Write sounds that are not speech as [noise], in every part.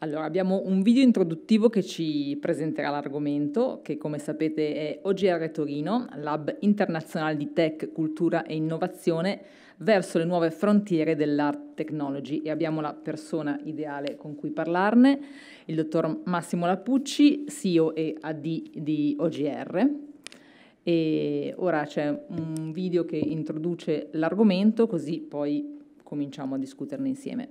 Allora, abbiamo un video introduttivo che ci presenterà l'argomento, che come sapete è OGR Torino, Lab internazionale di tech, cultura e innovazione verso le nuove frontiere dell'art technology e abbiamo la persona ideale con cui parlarne, il dottor Massimo Lapucci, CEO e AD di OGR. E ora c'è un video che introduce l'argomento così poi cominciamo a discuterne insieme.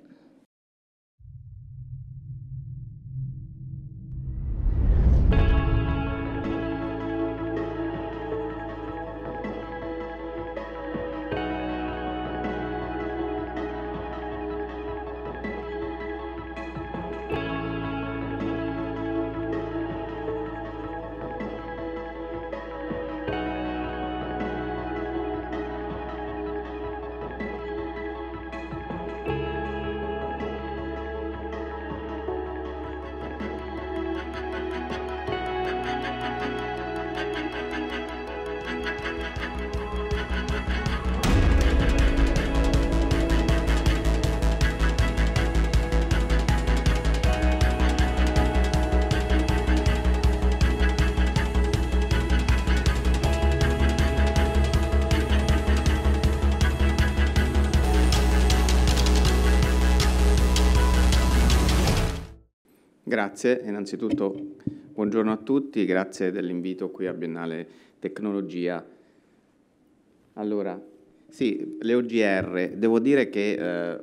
Grazie, innanzitutto buongiorno a tutti, grazie dell'invito qui a Biennale Tecnologia. Allora, sì, le OGR, devo dire che eh,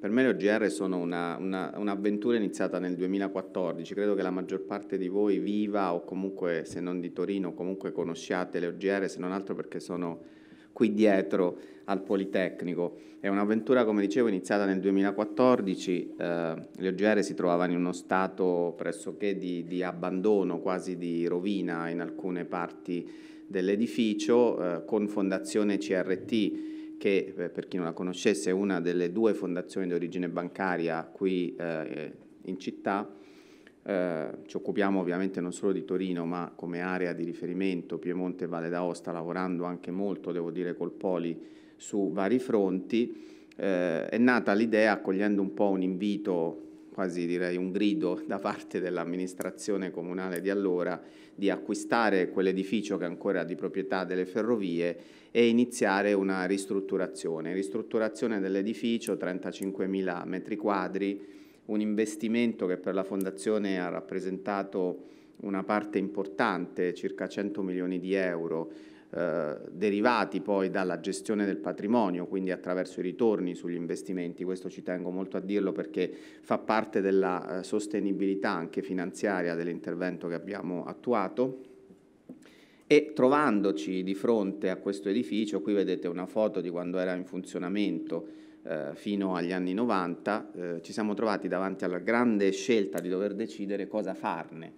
per me le OGR sono un'avventura iniziata nel 2014, credo che la maggior parte di voi viva o comunque se non di Torino comunque conosciate le OGR, se non altro perché sono qui dietro al Politecnico. È un'avventura, come dicevo, iniziata nel 2014, eh, le OGR si trovavano in uno stato pressoché di, di abbandono, quasi di rovina in alcune parti dell'edificio, eh, con Fondazione CRT che eh, per chi non la conoscesse è una delle due fondazioni di origine bancaria qui eh, in città eh, ci occupiamo ovviamente non solo di Torino, ma come area di riferimento Piemonte e Valle d'Aosta, lavorando anche molto, devo dire, col Poli su vari fronti. Eh, è nata l'idea, accogliendo un po' un invito, quasi direi un grido [laughs] da parte dell'amministrazione comunale di allora, di acquistare quell'edificio che ancora era di proprietà delle ferrovie e iniziare una ristrutturazione. Ristrutturazione dell'edificio, 35.000 metri quadri, un investimento che per la Fondazione ha rappresentato una parte importante, circa 100 milioni di euro, eh, derivati poi dalla gestione del patrimonio, quindi attraverso i ritorni sugli investimenti. Questo ci tengo molto a dirlo perché fa parte della eh, sostenibilità anche finanziaria dell'intervento che abbiamo attuato. E trovandoci di fronte a questo edificio, qui vedete una foto di quando era in funzionamento, eh, fino agli anni 90, eh, ci siamo trovati davanti alla grande scelta di dover decidere cosa farne.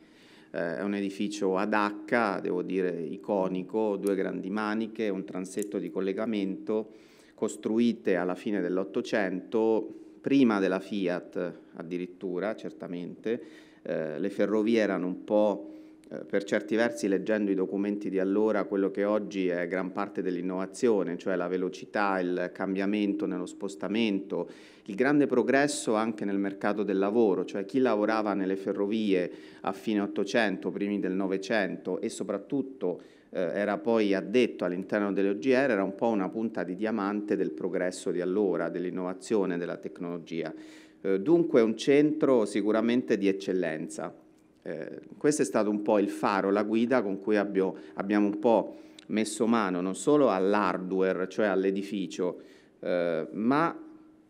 Eh, è un edificio ad H, devo dire iconico, due grandi maniche, un transetto di collegamento, costruite alla fine dell'Ottocento, prima della Fiat addirittura, certamente. Eh, le ferrovie erano un po' Eh, per certi versi leggendo i documenti di allora quello che oggi è gran parte dell'innovazione, cioè la velocità, il cambiamento nello spostamento, il grande progresso anche nel mercato del lavoro, cioè chi lavorava nelle ferrovie a fine 800, primi del 900 e soprattutto eh, era poi addetto all'interno delle OGR era un po' una punta di diamante del progresso di allora, dell'innovazione, della tecnologia. Eh, dunque un centro sicuramente di eccellenza eh, questo è stato un po' il faro, la guida con cui abbio, abbiamo un po' messo mano non solo all'hardware, cioè all'edificio, eh, ma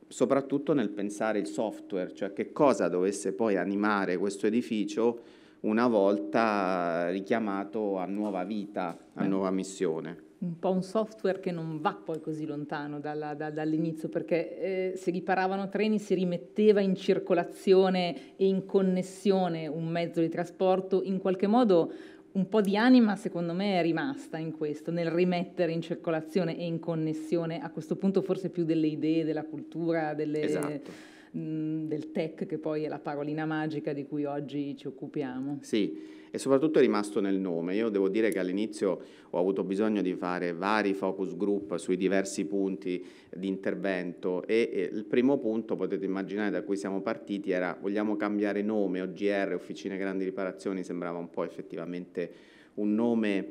soprattutto nel pensare il software, cioè che cosa dovesse poi animare questo edificio una volta richiamato a nuova vita, a nuova missione un po' un software che non va poi così lontano dalla, da, dall'inizio, perché eh, se riparavano treni si rimetteva in circolazione e in connessione un mezzo di trasporto, in qualche modo un po' di anima secondo me è rimasta in questo, nel rimettere in circolazione e in connessione, a questo punto forse più delle idee, della cultura, delle, esatto. mh, mm, del tech, che poi è la parolina magica di cui oggi ci occupiamo. Sì e soprattutto è rimasto nel nome. Io devo dire che all'inizio ho avuto bisogno di fare vari focus group sui diversi punti di intervento e il primo punto, potete immaginare da cui siamo partiti, era vogliamo cambiare nome, OGR, Officine Grandi Riparazioni, sembrava un po' effettivamente un nome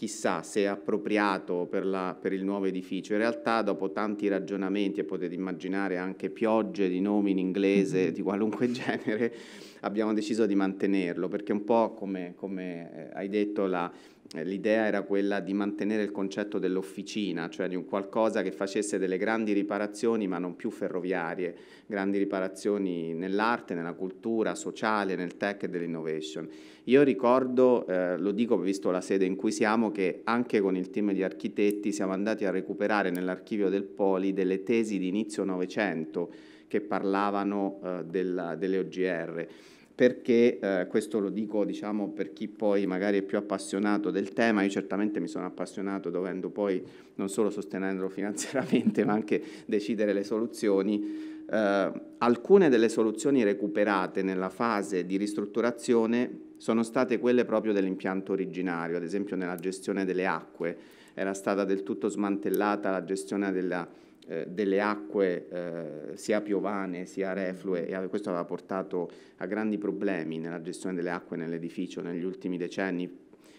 chissà se è appropriato per, la, per, il nuovo edificio. In realtà, dopo tanti ragionamenti, e potete immaginare anche piogge di nomi in inglese mm-hmm. di qualunque [laughs] genere, abbiamo deciso di mantenerlo, perché un po' come, come eh, hai detto la, eh, l'idea era quella di mantenere il concetto dell'officina, cioè di un qualcosa che facesse delle grandi riparazioni ma non più ferroviarie, grandi riparazioni nell'arte, nella cultura, sociale, nel tech e dell'innovation. Io ricordo, eh, lo dico visto la sede in cui siamo, che anche con il team di architetti siamo andati a recuperare nell'archivio del Poli delle tesi di inizio Novecento che parlavano eh, della, delle OGR perché eh, questo lo dico diciamo, per chi poi magari è più appassionato del tema, io certamente mi sono appassionato dovendo poi non solo sostenendolo [laughs] finanziariamente ma anche decidere le soluzioni. Eh, alcune delle soluzioni recuperate nella fase di ristrutturazione sono state quelle proprio dell'impianto originario, ad esempio nella gestione delle acque, era stata del tutto smantellata la gestione della eh, delle acque eh, sia piovane sia reflue e questo aveva portato a grandi problemi nella gestione delle acque nell'edificio negli ultimi decenni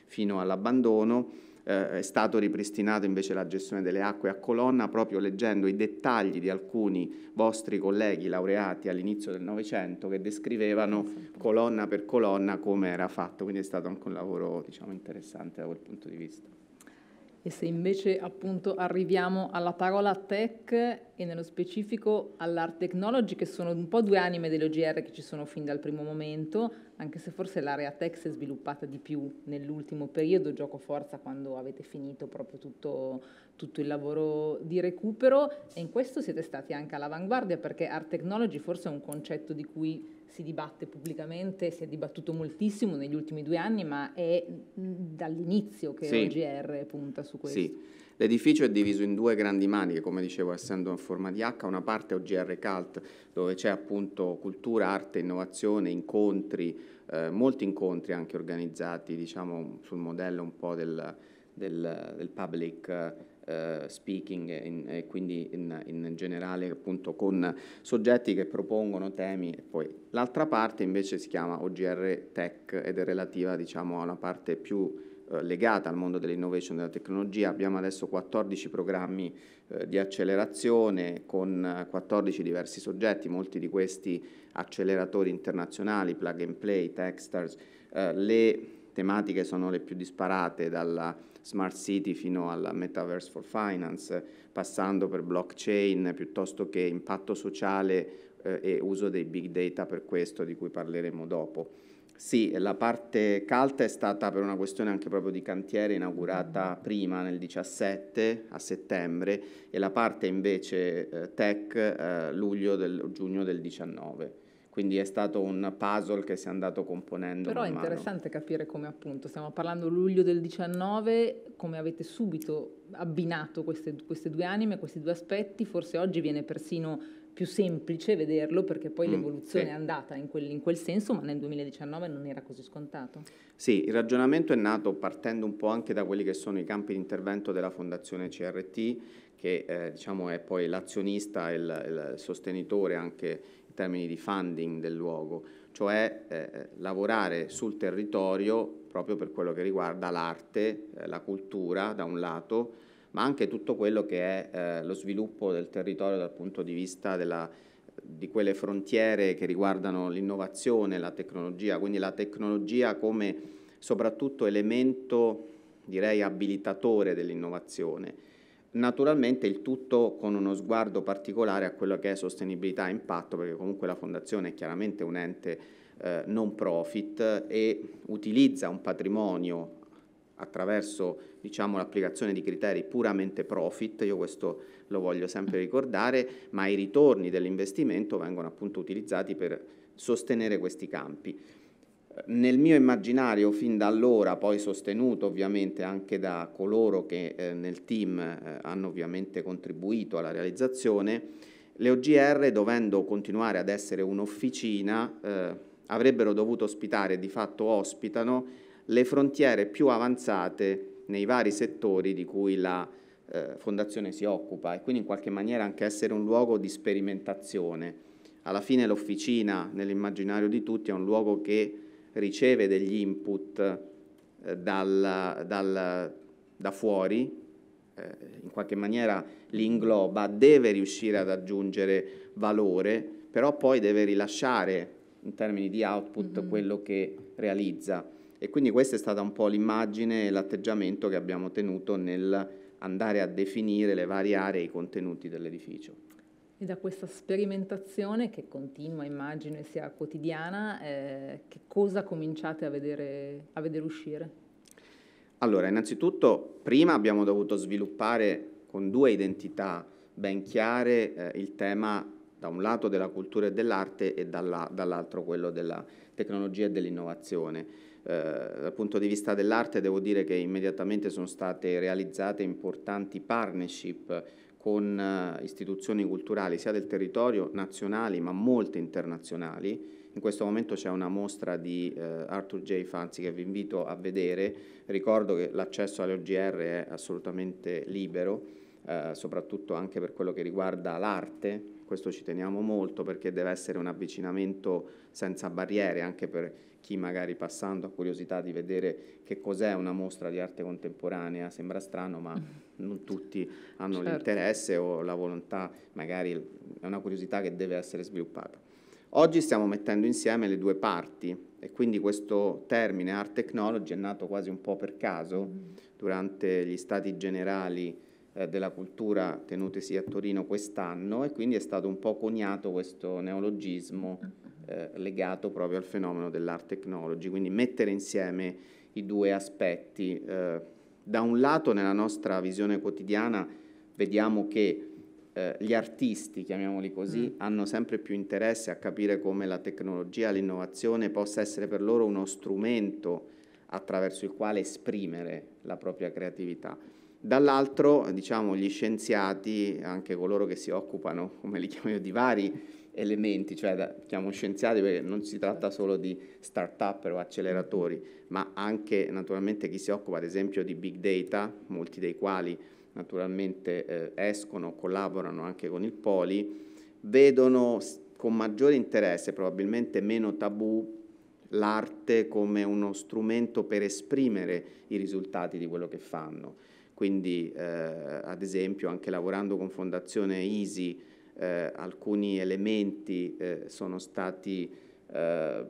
fino all'abbandono. Eh, è stato ripristinato invece la gestione delle acque a colonna proprio leggendo i dettagli di alcuni vostri colleghi laureati all'inizio del Novecento che descrivevano colonna per colonna come era fatto, quindi è stato anche un lavoro diciamo, interessante da quel punto di vista. E se invece appunto arriviamo alla parola tech e nello specifico all'art technology, che sono un po' due anime dell'OGR che ci sono fin dal primo momento, anche se forse l'area tech si è sviluppata di più nell'ultimo periodo, gioco forza quando avete finito proprio tutto, tutto il lavoro di recupero e in questo siete stati anche all'avanguardia perché art technology forse è un concetto di cui si dibatte pubblicamente, si è dibattuto moltissimo negli ultimi due anni, ma è mm, dall'inizio che sì. l'OGR punta su questo. Sì. L'edificio è diviso in due grandi maniche, come dicevo, essendo in forma di H, una parte è OGR Cult, dove c'è appunto cultura, arte, innovazione, incontri, eh, molti incontri anche organizzati, diciamo, sul modello un po' del, del, del public eh, speaking in, e quindi in, in, generale appunto con soggetti che propongono temi e poi l'altra parte invece si chiama OGR Tech ed è relativa diciamo a una parte più eh, legata al mondo dell'innovation della tecnologia abbiamo adesso 14 programmi eh, di accelerazione con 14 diversi soggetti molti di questi acceleratori internazionali plug and play techstars eh, le tematiche sono le più disparate dalla smart city fino alla metaverse for finance, passando per blockchain piuttosto che impatto sociale eh, e uso dei big data per questo di cui parleremo dopo. Sì, la parte calda è stata per una questione anche proprio di cantiere inaugurata prima nel 17 a settembre e la parte invece eh, tech eh, luglio del, giugno del 19 quindi è stato un puzzle che si è andato componendo. Però è interessante mano. capire come appunto, stiamo parlando luglio del 19, come avete subito abbinato queste, queste due anime, questi due aspetti, forse oggi viene persino più semplice vederlo perché poi mm, l'evoluzione sì. è andata in quel, in quel, senso, ma nel 2019 non era così scontato. Sì, il ragionamento è nato partendo un po' anche da quelli che sono i campi di intervento della Fondazione CRT, che eh, diciamo è poi l'azionista, il, il sostenitore anche termini di funding del luogo, cioè eh, lavorare sul territorio proprio per quello che riguarda l'arte, eh, la cultura da un lato, ma anche tutto quello che è eh, lo sviluppo del territorio dal punto di vista della, di quelle frontiere che riguardano l'innovazione, la tecnologia, quindi la tecnologia come soprattutto elemento direi abilitatore dell'innovazione Naturalmente il tutto con uno sguardo particolare a quello che è sostenibilità e impatto, perché comunque la Fondazione è chiaramente un ente eh, non profit e utilizza un patrimonio attraverso diciamo, l'applicazione di criteri puramente profit, io questo lo voglio sempre ricordare, ma i ritorni dell'investimento vengono appunto utilizzati per sostenere questi campi. Nel mio immaginario, fin da allora, poi sostenuto ovviamente anche da coloro che eh, nel team eh, hanno ovviamente contribuito alla realizzazione, le OGR, dovendo continuare ad essere un'officina, eh, avrebbero dovuto ospitare, di fatto ospitano, le frontiere più avanzate nei vari settori di cui la eh, Fondazione si occupa e quindi in qualche maniera anche essere un luogo di sperimentazione. Alla fine l'officina, nell'immaginario di tutti, è un luogo che riceve degli input eh, dal, dal, da fuori, eh, in qualche maniera li ingloba, deve riuscire ad aggiungere valore, però poi deve rilasciare in termini di output mm-hmm. quello che realizza. E quindi questa è stata un po' l'immagine e l'atteggiamento che abbiamo tenuto nel andare a definire le varie aree e i contenuti dell'edificio. E da questa sperimentazione che continua, immagino, e sia quotidiana, eh, che cosa cominciate a vedere, a vedere uscire? Allora, innanzitutto, prima abbiamo dovuto sviluppare con due identità ben chiare eh, il tema da un lato della cultura e dell'arte e dalla, dall'altro quello della tecnologia e dell'innovazione. Eh, dal punto di vista dell'arte devo dire che immediatamente sono state realizzate importanti partnership con eh, istituzioni culturali sia del territorio nazionali ma molte internazionali. In questo momento c'è una mostra di eh, Arthur J. Fanzi che vi invito a vedere. Ricordo che l'accesso alle OGR è assolutamente libero, eh, soprattutto anche per quello che riguarda l'arte. Questo ci teniamo molto perché deve essere un avvicinamento senza barriere anche per chi magari passando ha curiosità di vedere che cos'è una mostra di arte contemporanea, sembra strano, ma [laughs] non tutti hanno certo. l'interesse o la volontà, magari è una curiosità che deve essere sviluppata. Oggi stiamo mettendo insieme le due parti e quindi questo termine art technology è nato quasi un po' per caso mm. durante gli stati generali eh, della cultura tenutesi a Torino quest'anno e quindi è stato un po' coniato questo neologismo mm. Eh, legato proprio al fenomeno dell'art technology, quindi mettere insieme i due aspetti. Eh, da un lato nella nostra visione quotidiana vediamo che eh, gli artisti, chiamiamoli così, mm. hanno sempre più interesse a capire come la tecnologia, l'innovazione possa essere per loro uno strumento attraverso il quale esprimere la propria creatività. Dall'altro, diciamo, gli scienziati, anche coloro che si occupano, come li chiamo io, di vari elementi, cioè da, chiamo scienziati perché non si tratta solo di start-up o acceleratori, ma anche naturalmente chi si occupa ad esempio di big data, molti dei quali naturalmente eh, escono, collaborano anche con il Poli, vedono con maggiore interesse, probabilmente meno tabù, l'arte come uno strumento per esprimere i risultati di quello che fanno. Quindi eh, ad esempio anche lavorando con Fondazione Easy, eh, alcuni elementi eh, sono stati eh,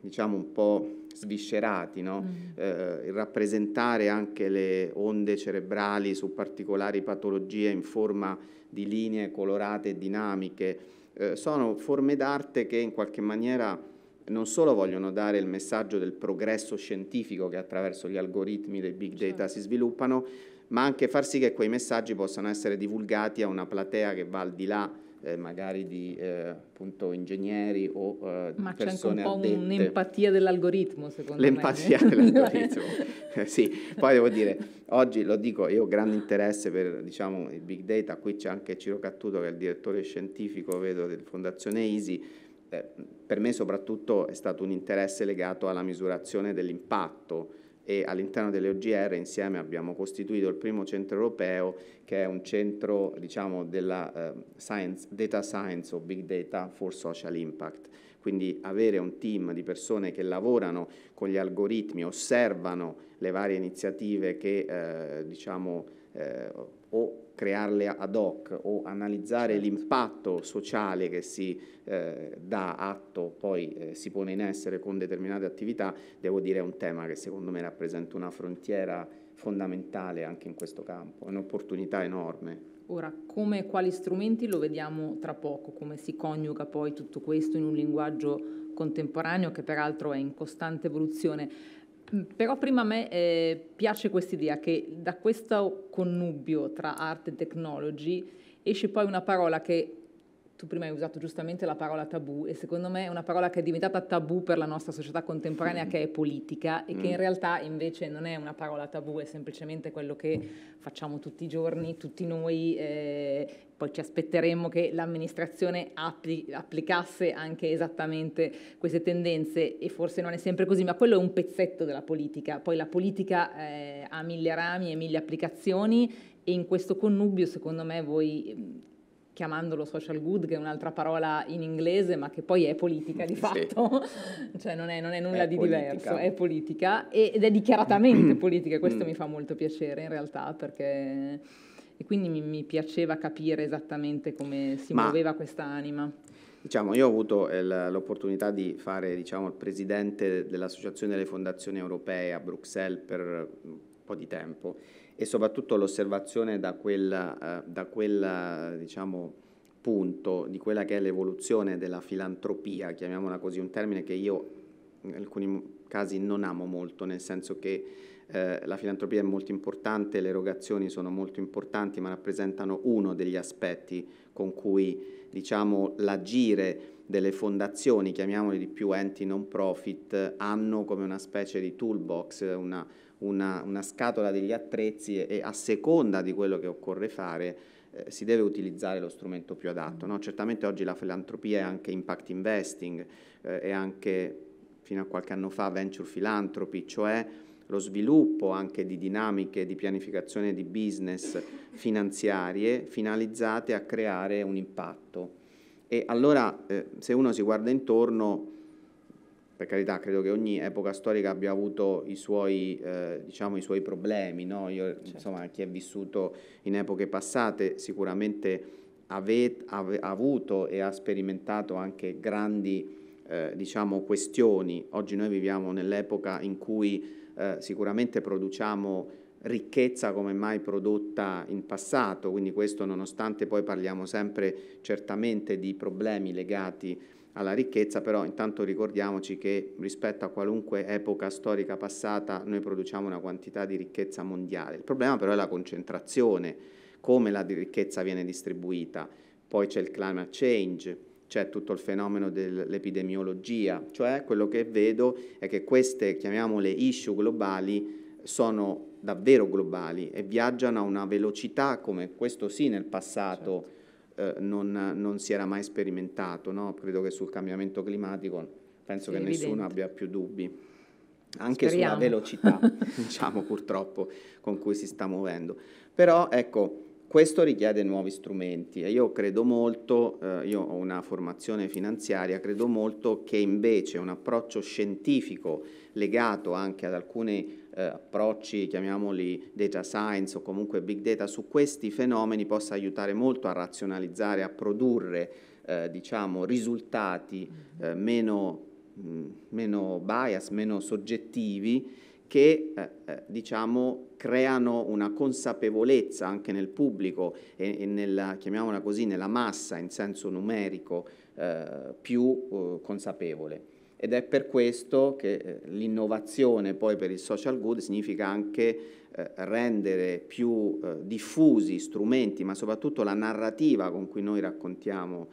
diciamo un po' sviscerati, no? mm. Eh, rappresentare anche le onde cerebrali su particolari patologie in forma di linee colorate e dinamiche, eh, sono forme d'arte che in qualche maniera non solo vogliono dare il messaggio del progresso scientifico che attraverso gli algoritmi dei big data certo. si sviluppano, ma anche far sì che quei messaggi possano essere divulgati a una platea che va al di là eh, magari di eh, appunto ingegneri o eh, Ma c'è anche un po' addette. un'empatia dell'algoritmo, secondo L'empatia me. [laughs] dell'algoritmo, eh, sì. Poi devo dire, oggi lo dico, io ho grande interesse per diciamo, il big data, qui c'è anche Ciro Cattuto che è il direttore scientifico, vedo, della Fondazione ISI, eh, per me soprattutto è stato un interesse legato alla misurazione dell'impatto, e all'interno delle OGR insieme abbiamo costituito il primo centro europeo che è un centro diciamo, della eh, science, data science o big data for social impact. Quindi avere un team di persone che lavorano con gli algoritmi, osservano le varie iniziative che eh, diciamo, eh, o crearle ad hoc o analizzare certo. l'impatto sociale che si eh, dà atto, poi eh, si pone in essere con determinate attività, devo dire è un tema che secondo me rappresenta una frontiera fondamentale anche in questo campo, è un'opportunità enorme. Ora, come e quali strumenti lo vediamo tra poco, come si coniuga poi tutto questo in un linguaggio contemporaneo che peraltro è in costante evoluzione. Mm, però prima a me eh, piace questa idea che da questo connubio tra arte e technology esce poi una parola che tu prima hai usato giustamente la parola tabù e secondo me è una parola che è diventata tabù per la nostra società contemporanea che è politica e che mm. in realtà invece non è una parola tabù, è semplicemente quello che facciamo tutti i giorni, tutti noi, eh, poi ci aspetteremmo che l'amministrazione appli- applicasse anche esattamente queste tendenze e forse non è sempre così, ma quello è un pezzetto della politica, poi la politica eh, ha mille rami e mille applicazioni e in questo connubio secondo me voi chiamandolo social good, che è un'altra parola in inglese, ma che poi è politica di fatto, [laughs] cioè non è, non è nulla è di politica. diverso, è politica ed è dichiaratamente [clears throat] politica, questo mm. mi fa molto piacere in realtà perché... E quindi mi, mi piaceva capire esattamente come si ma, muoveva questa anima. Diciamo, io ho avuto eh, l'opportunità di fare diciamo, il presidente dell'Associazione delle Fondazioni Europee a Bruxelles per po' di tempo e soprattutto l'osservazione da quel, eh, da quel diciamo, punto di quella che è l'evoluzione della filantropia, chiamiamola così, un termine che io in alcuni casi non amo molto, nel senso che eh, la filantropia è molto importante, le erogazioni sono molto importanti, ma rappresentano uno degli aspetti con cui diciamo, l'agire delle fondazioni, chiamiamole di più enti non profit, hanno come una specie di toolbox, una, una, una scatola degli attrezzi e, e, a seconda di quello che occorre fare eh, si deve utilizzare lo strumento più adatto. No? Certamente oggi la filantropia è anche impact investing, eh, è anche fino a qualche anno fa venture philanthropy, cioè lo sviluppo anche di dinamiche di pianificazione di business finanziarie finalizzate a creare un impatto. E allora eh, se uno si guarda intorno per carità, credo che ogni epoca storica abbia avuto i suoi, eh, diciamo, i suoi problemi. No? Io, certo. Insomma, chi è vissuto in epoche passate sicuramente ave, ave, ha avuto e ha sperimentato anche grandi eh, diciamo, questioni. Oggi noi viviamo nell'epoca in cui eh, sicuramente produciamo ricchezza come mai prodotta in passato, quindi questo nonostante poi parliamo sempre certamente di problemi legati alla ricchezza, però intanto ricordiamoci che rispetto a qualunque epoca storica passata noi produciamo una quantità di ricchezza mondiale. Il problema però è la concentrazione, come la ricchezza viene distribuita. Poi c'è il climate change, c'è tutto il fenomeno dell'epidemiologia, cioè quello che vedo è che queste, chiamiamole issue globali, sono davvero globali e viaggiano a una velocità come questo sì nel passato. Certo eh, non, non, si era mai sperimentato. No? Credo che sul cambiamento climatico penso sì, che evidente. nessuno abbia più dubbi. Anche Speriamo. sulla velocità, [laughs] diciamo purtroppo, con cui si sta muovendo. Però ecco, questo richiede nuovi strumenti e io credo molto, eh, io ho una formazione finanziaria, credo molto che invece un approccio scientifico legato anche ad alcune eh, approcci, chiamiamoli data science o comunque big data, su questi fenomeni possa aiutare molto a razionalizzare, a produrre eh, diciamo, risultati eh, meno, mh, meno, bias, meno soggettivi che eh, eh, diciamo, creano una consapevolezza anche nel pubblico e, e nella, chiamiamola così, nella massa in senso numerico eh, più consapevole ed è per questo che eh, l'innovazione poi per il social good significa anche eh, rendere più eh, diffusi strumenti, ma soprattutto la narrativa con cui noi raccontiamo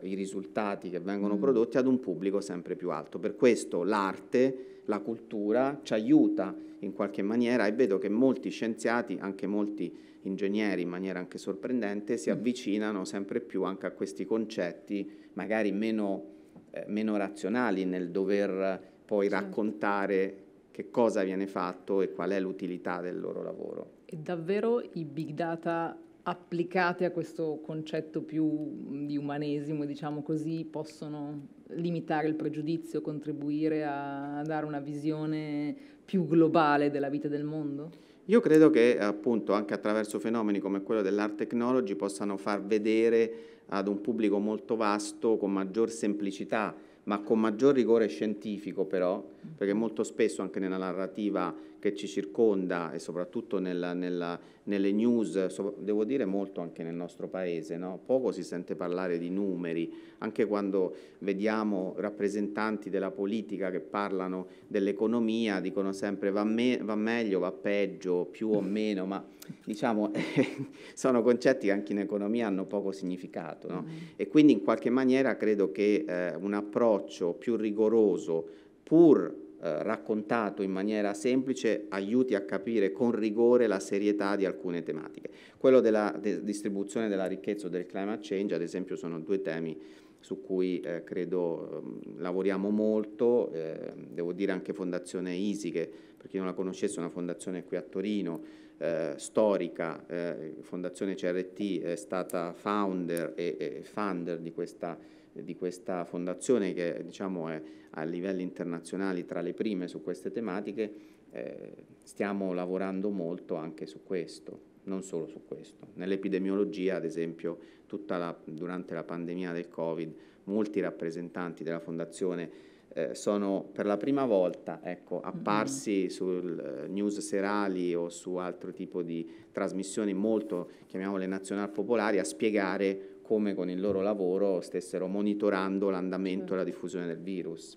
i risultati che vengono mm. prodotti ad un pubblico sempre più alto. Per questo l'arte, la cultura ci aiuta in qualche maniera e vedo che molti scienziati, anche molti ingegneri in maniera anche sorprendente, si mm. avvicinano sempre più anche a questi concetti magari meno eh, meno razionali nel dover poi sì. Certo. raccontare che cosa viene fatto e qual è l'utilità del loro lavoro. E davvero i big data applicati a questo concetto più mm, di umanesimo, diciamo così, possono limitare il pregiudizio, contribuire a dare una visione più globale della vita del mondo? Io credo che appunto anche attraverso fenomeni come quello dell'art technology possano far vedere ad un pubblico molto vasto, con maggior semplicità, ma con maggior rigore scientifico però, perché molto spesso anche nella narrativa che ci circonda e soprattutto nella, nella, nelle news, so, devo dire molto anche nel nostro paese, no? poco si sente parlare di numeri, anche quando vediamo rappresentanti della politica che parlano dell'economia, dicono sempre va, me, va meglio, va peggio, più o meno, ma diciamo [laughs] sono concetti che anche in economia hanno poco significato no? Mm. e quindi in qualche maniera credo che eh, un approccio più rigoroso pur eh, raccontato in maniera semplice, aiuti a capire con rigore la serietà di alcune tematiche. Quello della de distribuzione della ricchezza o del climate change, ad esempio, sono due temi su cui eh, credo ehm, lavoriamo molto, eh, devo dire anche Fondazione Easy, per chi non la conoscesse è una fondazione qui a Torino, eh, storica, eh, Fondazione CRT è stata founder e, e funder di questa di questa fondazione che diciamo, è a livelli internazionali tra le prime su queste tematiche, eh, stiamo lavorando molto anche su questo, non solo su questo. Nell'epidemiologia, ad esempio, la, durante la pandemia del Covid, molti rappresentanti della fondazione eh, sono per la prima volta ecco, mm-hmm. apparsi mm-hmm. sul uh, news serali o su altro tipo di trasmissioni molto, chiamiamole, nazional popolari a spiegare come con il loro mm. lavoro stessero monitorando l'andamento e la mm. diffusione del virus.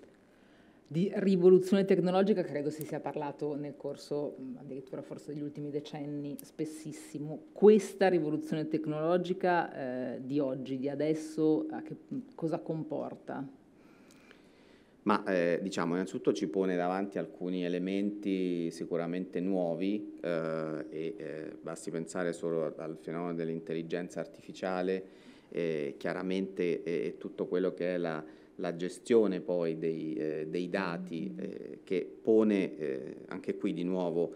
Di rivoluzione tecnologica credo si sia parlato nel corso mm, addirittura forse degli ultimi decenni spessissimo. Questa rivoluzione tecnologica eh, di oggi, di adesso, che, cosa comporta? Ma eh, diciamo innanzitutto ci pone davanti alcuni elementi sicuramente nuovi eh, e eh, basti pensare solo al fenomeno dell'intelligenza artificiale eh, chiaramente eh, tutto quello che è la, la gestione poi dei, eh, dei dati mm. eh, che pone eh, anche qui di nuovo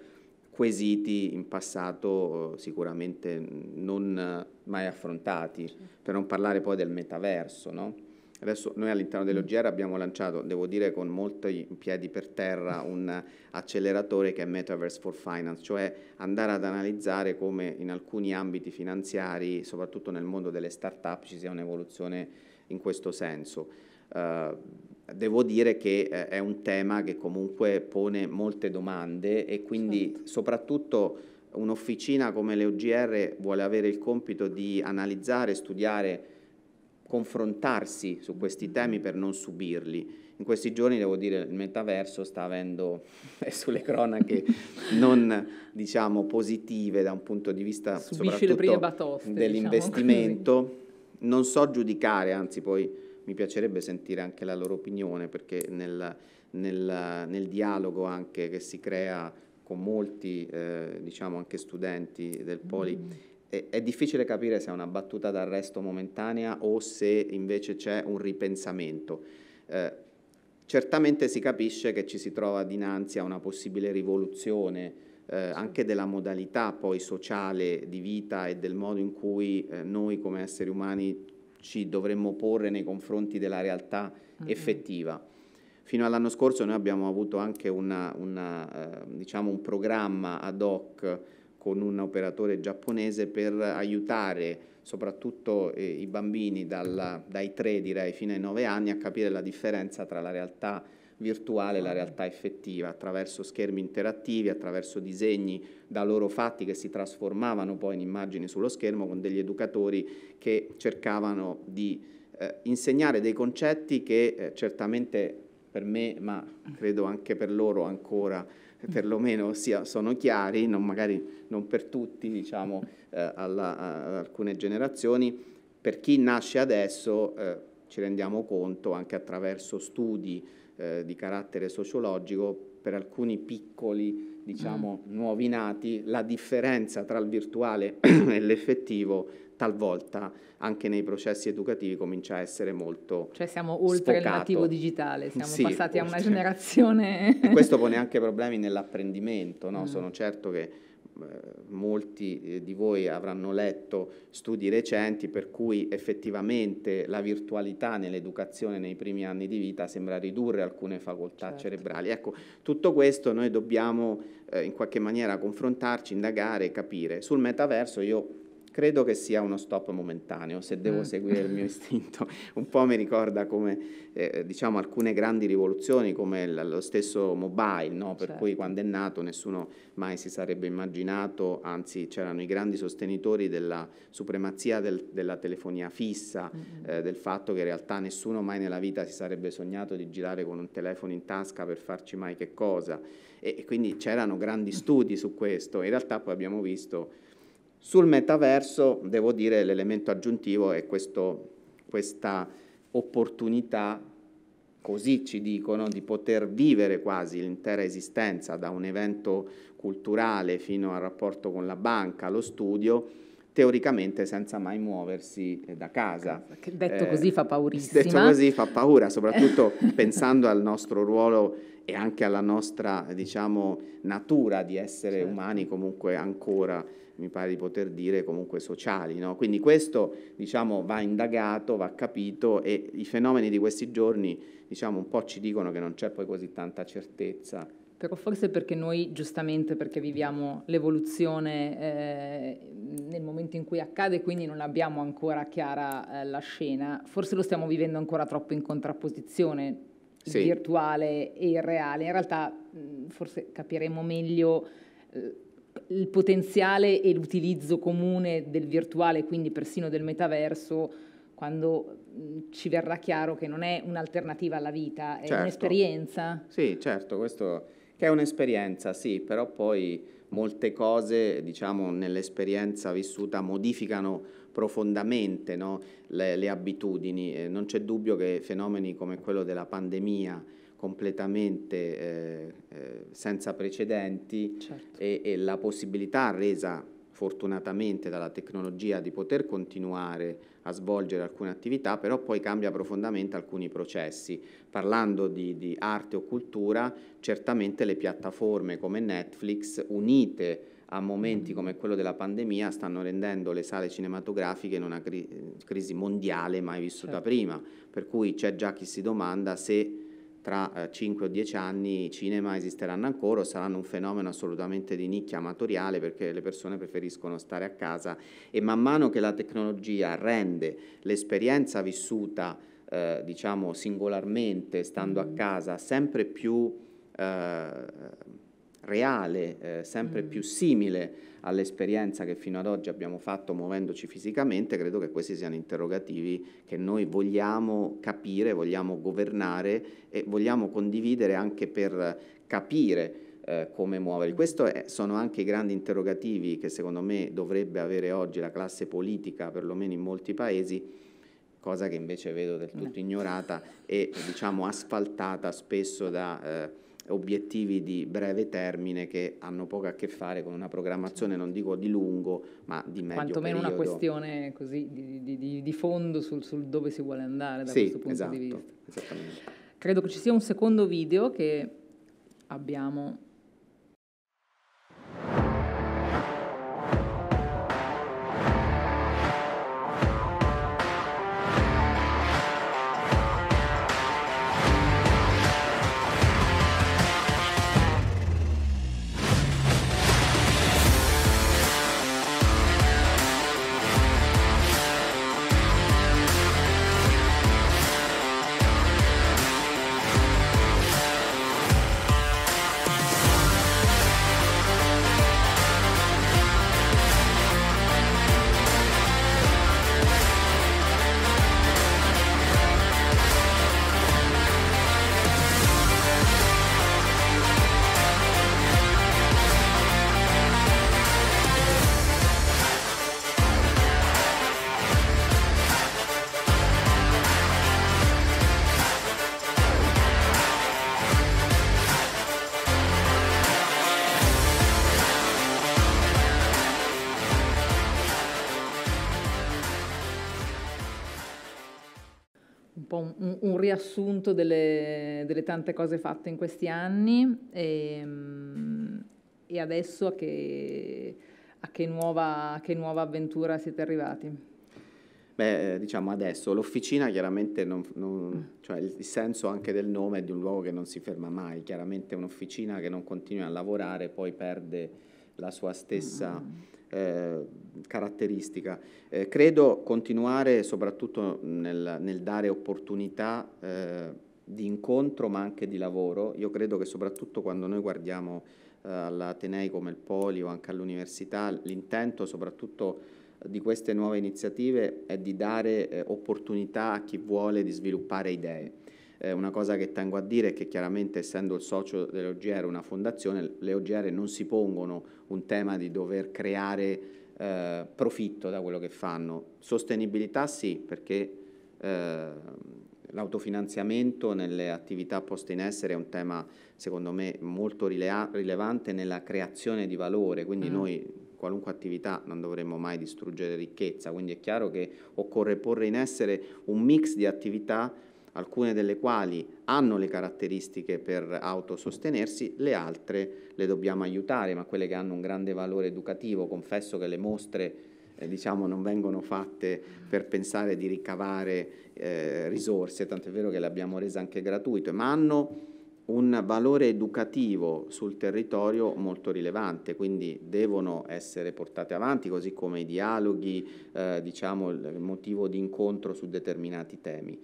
quesiti in passato eh, sicuramente non mai affrontati, per non parlare poi del metaverso, no? Adesso noi all'interno dell'OGR abbiamo lanciato, devo dire con molti piedi per terra, un acceleratore che è Metaverse for Finance, cioè andare ad analizzare come in alcuni ambiti finanziari, soprattutto nel mondo delle start-up, ci sia un'evoluzione in questo senso. Uh, devo dire che eh, è un tema che comunque pone molte domande e quindi certo. soprattutto un'officina come l'OGR vuole avere il compito di analizzare, studiare confrontarsi su questi temi per non subirli. In questi giorni, devo dire, il metaverso sta avendo, [laughs] è sulle cronache non, diciamo, positive da un punto di vista Subisci soprattutto batoste, diciamo, dell'investimento. Diciamo non so giudicare, anzi poi mi piacerebbe sentire anche la loro opinione, perché nel, nel, nel dialogo anche che si crea con molti, eh, diciamo anche studenti del Poli, mm è difficile capire se è una battuta d'arresto momentanea o se invece c'è un ripensamento. Eh, certamente si capisce che ci si trova dinanzi a una possibile rivoluzione eh, anche della modalità poi sociale di vita e del modo in cui eh, noi come esseri umani ci dovremmo porre nei confronti della realtà okay. effettiva. Fino all'anno scorso noi abbiamo avuto anche una, una, eh, diciamo un programma ad hoc con un operatore giapponese per aiutare soprattutto eh, i bambini dalla, dai 3 direi fino ai 9 anni a capire la differenza tra la realtà virtuale e la realtà effettiva attraverso schermi interattivi, attraverso disegni da loro fatti che si trasformavano poi in immagini sullo schermo con degli educatori che cercavano di eh, insegnare dei concetti che eh, certamente per me ma credo anche per loro ancora [laughs] perlomeno sia, sono chiari, non magari non per tutti, diciamo, eh, alla, ad alcune generazioni. Per chi nasce adesso eh, ci rendiamo conto anche attraverso studi eh, di carattere sociologico, per alcuni piccoli, diciamo, mm. nuovi nati, la differenza tra il virtuale [clears throat] e l'effettivo talvolta anche nei processi educativi comincia a essere molto Cioè siamo oltre sfocato. il nativo digitale, siamo sì, passati oltre. a una generazione... [laughs] E questo pone anche [laughs] problemi nell'apprendimento, no? mm. sono certo che eh, molti eh, di voi avranno letto studi recenti per cui effettivamente la virtualità nell'educazione nei primi anni di vita sembra ridurre alcune facoltà certo. cerebrali. Ecco, tutto questo noi dobbiamo eh, in qualche maniera confrontarci, indagare, capire. Sul metaverso io credo che sia uno stop momentaneo, se devo mm. seguire il mio [laughs] istinto. Un po' mi ricorda come eh, diciamo, alcune grandi rivoluzioni, come lo stesso mobile, no? per certo. cui quando è nato nessuno mai si sarebbe immaginato, anzi c'erano i grandi sostenitori della supremazia del, della telefonia fissa, mm-hmm. eh, del fatto che in realtà nessuno mai nella vita si sarebbe sognato di girare con un telefono in tasca per farci mai che cosa. E, e quindi c'erano grandi mm. studi su questo. In realtà poi abbiamo visto sul metaverso, devo dire, l'elemento aggiuntivo è questo, questa opportunità, così ci dicono, di poter vivere quasi l'intera esistenza, da un evento culturale fino al rapporto con la banca, allo studio, teoricamente senza mai muoversi eh, da casa. Che detto eh, così fa paurissima. Detto così fa paura, soprattutto [laughs] pensando al nostro ruolo e anche alla nostra, diciamo, natura di essere certo. umani comunque ancora mi pare di poter dire comunque sociali, no? Quindi questo, diciamo, va indagato, va capito e i fenomeni di questi giorni, diciamo, un po' ci dicono che non c'è poi così tanta certezza però forse perché noi giustamente perché viviamo l'evoluzione eh, nel momento in cui accade, quindi non abbiamo ancora chiara eh, la scena, forse lo stiamo vivendo ancora troppo in contrapposizione sì. virtuale e il reale. In realtà mh, mm, forse capiremo meglio eh, il potenziale e l'utilizzo comune del virtuale, quindi persino del metaverso, quando mm, ci verrà chiaro che non è un'alternativa alla vita, è certo. un'esperienza. Sì, certo, questo che è un'esperienza, sì, però poi molte cose, diciamo, nell'esperienza vissuta modificano profondamente no? le, le, abitudini. Eh, non c'è dubbio che fenomeni come quello della pandemia, completamente eh, eh, senza precedenti, certo. e, e la possibilità resa fortunatamente dalla tecnologia di poter continuare a svolgere alcune attività, però poi cambia profondamente alcuni processi. Parlando di, di arte o cultura, certamente le piattaforme come Netflix unite a momenti come quello della pandemia stanno rendendo le sale cinematografiche in una cri crisi mondiale mai vissuta certo. prima, per cui c'è già chi si domanda se tra 5 eh, o 10 anni i cinema esisteranno ancora o saranno un fenomeno assolutamente di nicchia amatoriale perché le persone preferiscono stare a casa e man mano che la tecnologia rende l'esperienza vissuta eh, diciamo singolarmente, stando a mm. casa, sempre più eh, reale, eh, sempre mm. più simile all'esperienza che fino ad oggi abbiamo fatto muovendoci fisicamente, credo che questi siano interrogativi che noi vogliamo capire, vogliamo governare e vogliamo condividere anche per capire eh, come muoverli. Questi sono anche i grandi interrogativi che secondo me dovrebbe avere oggi la classe politica, perlomeno in molti paesi, cosa che invece vedo del tutto ignorata e diciamo asfaltata spesso da... Eh, obiettivi di breve termine che hanno poco a che fare con una programmazione, non dico di lungo, ma di medio Quanto periodo. Quantomeno una questione così di, di, di fondo sul, sul, dove si vuole andare da sì, questo punto esatto, di vista. Esattamente. Credo che ci sia un secondo video che abbiamo riassunto delle, delle, tante cose fatte in questi anni e, ehm, e adesso a che, a, che nuova, a che nuova avventura siete arrivati? Beh, eh, diciamo adesso, l'officina chiaramente non, non, mm. cioè il senso anche del nome è di un luogo che non si ferma mai, chiaramente un'officina che non continua a lavorare poi perde la sua stessa... Mm eh, caratteristica. Eh, credo continuare soprattutto nel, nel dare opportunità eh, di incontro ma anche di lavoro. Io credo che soprattutto quando noi guardiamo eh, all'Atenei come il Poli o anche all'università, l'intento soprattutto di queste nuove iniziative è di dare eh, opportunità a chi vuole di sviluppare idee eh, una cosa che tengo a dire è che chiaramente essendo il socio dell'OGR una fondazione, le OGR non si pongono un tema di dover creare eh, profitto da quello che fanno. Sostenibilità sì, perché eh, l'autofinanziamento nelle attività poste in essere è un tema secondo me molto rilevante nella creazione di valore, quindi mm. noi qualunque attività non dovremmo mai distruggere ricchezza, quindi è chiaro che occorre porre in essere un mix di attività alcune delle quali hanno le caratteristiche per autosostenersi, le altre le dobbiamo aiutare, ma quelle che hanno un grande valore educativo, confesso che le mostre eh, diciamo, non vengono fatte per pensare di ricavare eh, risorse, tant'è vero che le abbiamo rese anche gratuite, ma hanno un valore educativo sul territorio molto rilevante, quindi devono essere portate avanti, così come i dialoghi, eh, diciamo, il motivo di incontro su determinati temi.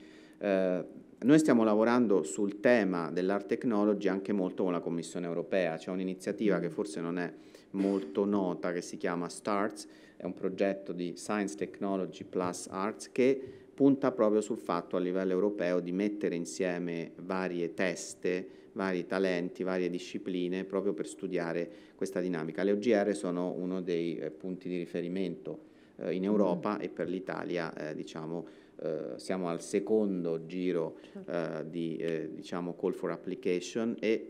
Eh, noi stiamo lavorando sul tema dell'art technology anche molto con la Commissione europea, c'è un'iniziativa che forse non è molto nota che si chiama STARTS, è un progetto di Science Technology Plus Arts che punta proprio sul fatto a livello europeo di mettere insieme varie teste, vari talenti, varie discipline proprio per studiare questa dinamica. Le OGR sono uno dei eh, punti di riferimento eh, in mm-hmm. Europa e per l'Italia eh, diciamo eh, siamo al secondo giro certo. eh, di eh, diciamo call for application e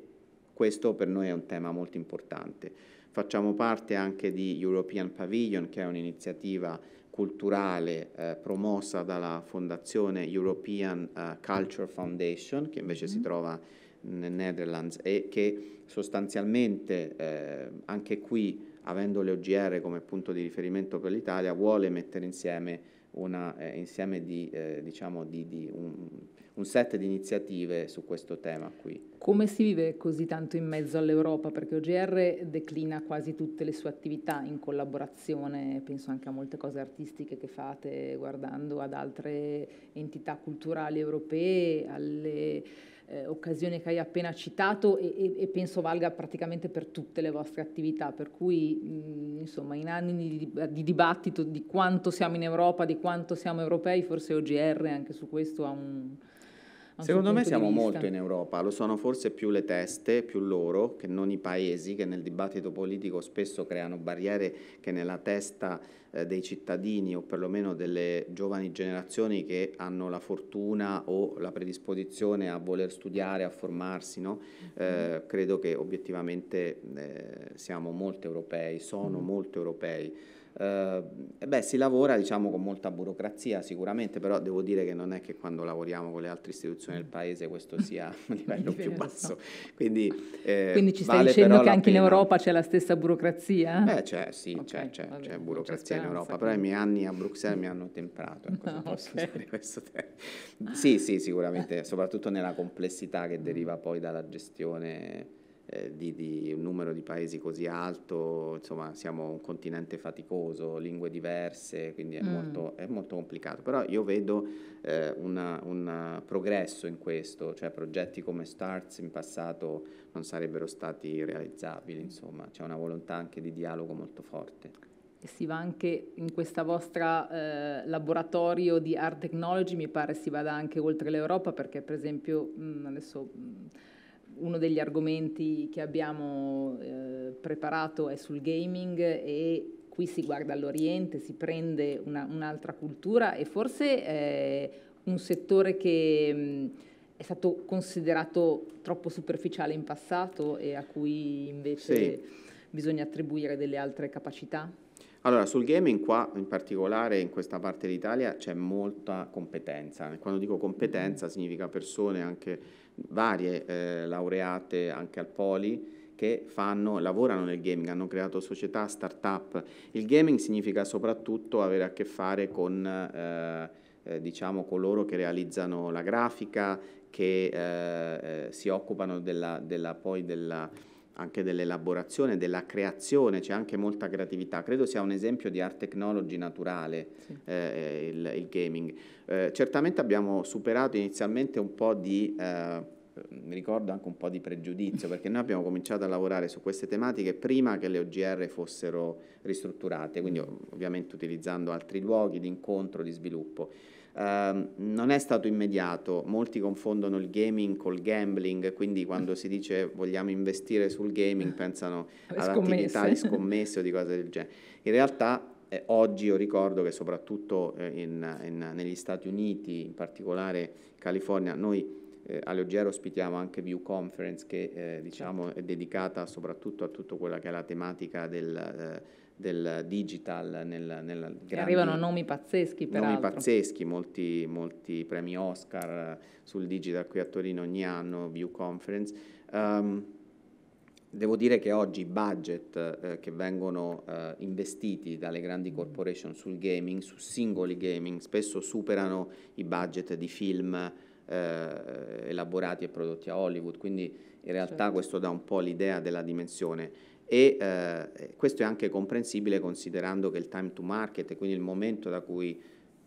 questo per noi è un tema molto importante. Facciamo parte anche di European Pavilion, che è un'iniziativa culturale eh, promossa dalla fondazione European uh, Culture Foundation, che invece mm-hmm. si trova nel Netherlands e che sostanzialmente eh, anche qui, avendo le OGR come punto di riferimento per l'Italia, vuole mettere insieme una, eh, insieme di, eh, diciamo di, di un, un, set di iniziative su questo tema qui. Come si vive così tanto in mezzo all'Europa? Perché OGR declina quasi tutte le sue attività in collaborazione, penso anche a molte cose artistiche che fate guardando ad altre entità culturali europee, alle eh, occasione che hai appena citato e, e, penso valga praticamente per tutte le vostre attività, per cui mh, mm, insomma in anni di, di, dibattito di quanto siamo in Europa, di quanto siamo europei, forse OGR anche su questo ha un, Secondo me siamo molto in Europa, lo sono forse più le teste, più loro, che non i paesi che nel dibattito politico spesso creano barriere che nella testa eh, dei cittadini o perlomeno delle giovani generazioni che hanno la fortuna o la predisposizione a voler studiare, a formarsi, no? Mm-hmm. eh, credo che obiettivamente eh, siamo molto europei, sono mm. molto europei. Eh, beh, si lavora diciamo, con molta burocrazia sicuramente, però devo dire che non è che quando lavoriamo con le altre istituzioni del paese questo sia [laughs] un livello più basso. Quindi, eh, Quindi ci stai vale dicendo che anche pena. in Europa c'è la stessa burocrazia? Beh, c'è, sì, okay, c'è, c'è, vabbè, c'è, burocrazia c'è in Europa, però i miei anni a Bruxelles mi hanno temprato. Ecco, no, [laughs] okay. sì, sì, sicuramente, soprattutto nella complessità che deriva poi dalla gestione eh, di, di, un numero di paesi così alto, insomma siamo un continente faticoso, lingue diverse, quindi è, mm. molto, è molto, complicato. Però io vedo eh, un progresso in questo, cioè progetti come Starts in passato non sarebbero stati realizzabili, insomma c'è una volontà anche di dialogo molto forte si va anche in questo vostro eh, laboratorio di art technology, mi pare si vada anche oltre l'Europa perché per esempio mh, mm, adesso mh, mm, uno degli argomenti che abbiamo eh, preparato è sul gaming e qui si guarda all'Oriente, si prende una, un'altra cultura e forse eh, un settore che mh, mm, è stato considerato troppo superficiale in passato e a cui invece sì. bisogna attribuire delle altre capacità? Allora, sul gaming qua, in particolare in questa parte d'Italia, c'è molta competenza. Quando dico competenza mm. significa persone anche varie eh, laureate anche al Poli che fanno, lavorano nel gaming, hanno creato società, start-up. Il gaming significa soprattutto avere a che fare con eh, eh, diciamo, coloro che realizzano la grafica, che eh, eh, si occupano della, della, poi della anche dell'elaborazione, della creazione, c'è anche molta creatività. Credo sia un esempio di art technology naturale sì. eh, il, il, gaming. Eh, certamente abbiamo superato inizialmente un po' di... Eh, mi ricordo anche un po' di pregiudizio, perché noi abbiamo cominciato a lavorare su queste tematiche prima che le OGR fossero ristrutturate, quindi mm. ovviamente utilizzando altri luoghi di incontro, di sviluppo. Uh, non è stato immediato, molti confondono il gaming col gambling, quindi quando si dice vogliamo investire sul gaming [laughs] pensano all'attività di scommesse o di cose del genere. In realtà eh, oggi io ricordo che soprattutto eh, in, in, negli Stati Uniti, in particolare California, noi eh, all'Oggiero ospitiamo anche View Conference che eh, diciamo certo. è dedicata soprattutto a tutta quella che è la tematica del eh, del digital nel, nel arrivano nomi pazzeschi peraltro. nomi pazzeschi molti, molti, premi Oscar eh, sul digital qui a Torino ogni anno View Conference um, Devo dire che oggi i budget eh, che vengono eh, investiti dalle grandi corporation sul gaming, su singoli gaming, spesso superano i budget di film eh, elaborati e prodotti a Hollywood, quindi in realtà certo. questo dà un po' l'idea della dimensione e eh, questo è anche comprensibile considerando che il time to market, quindi il momento da cui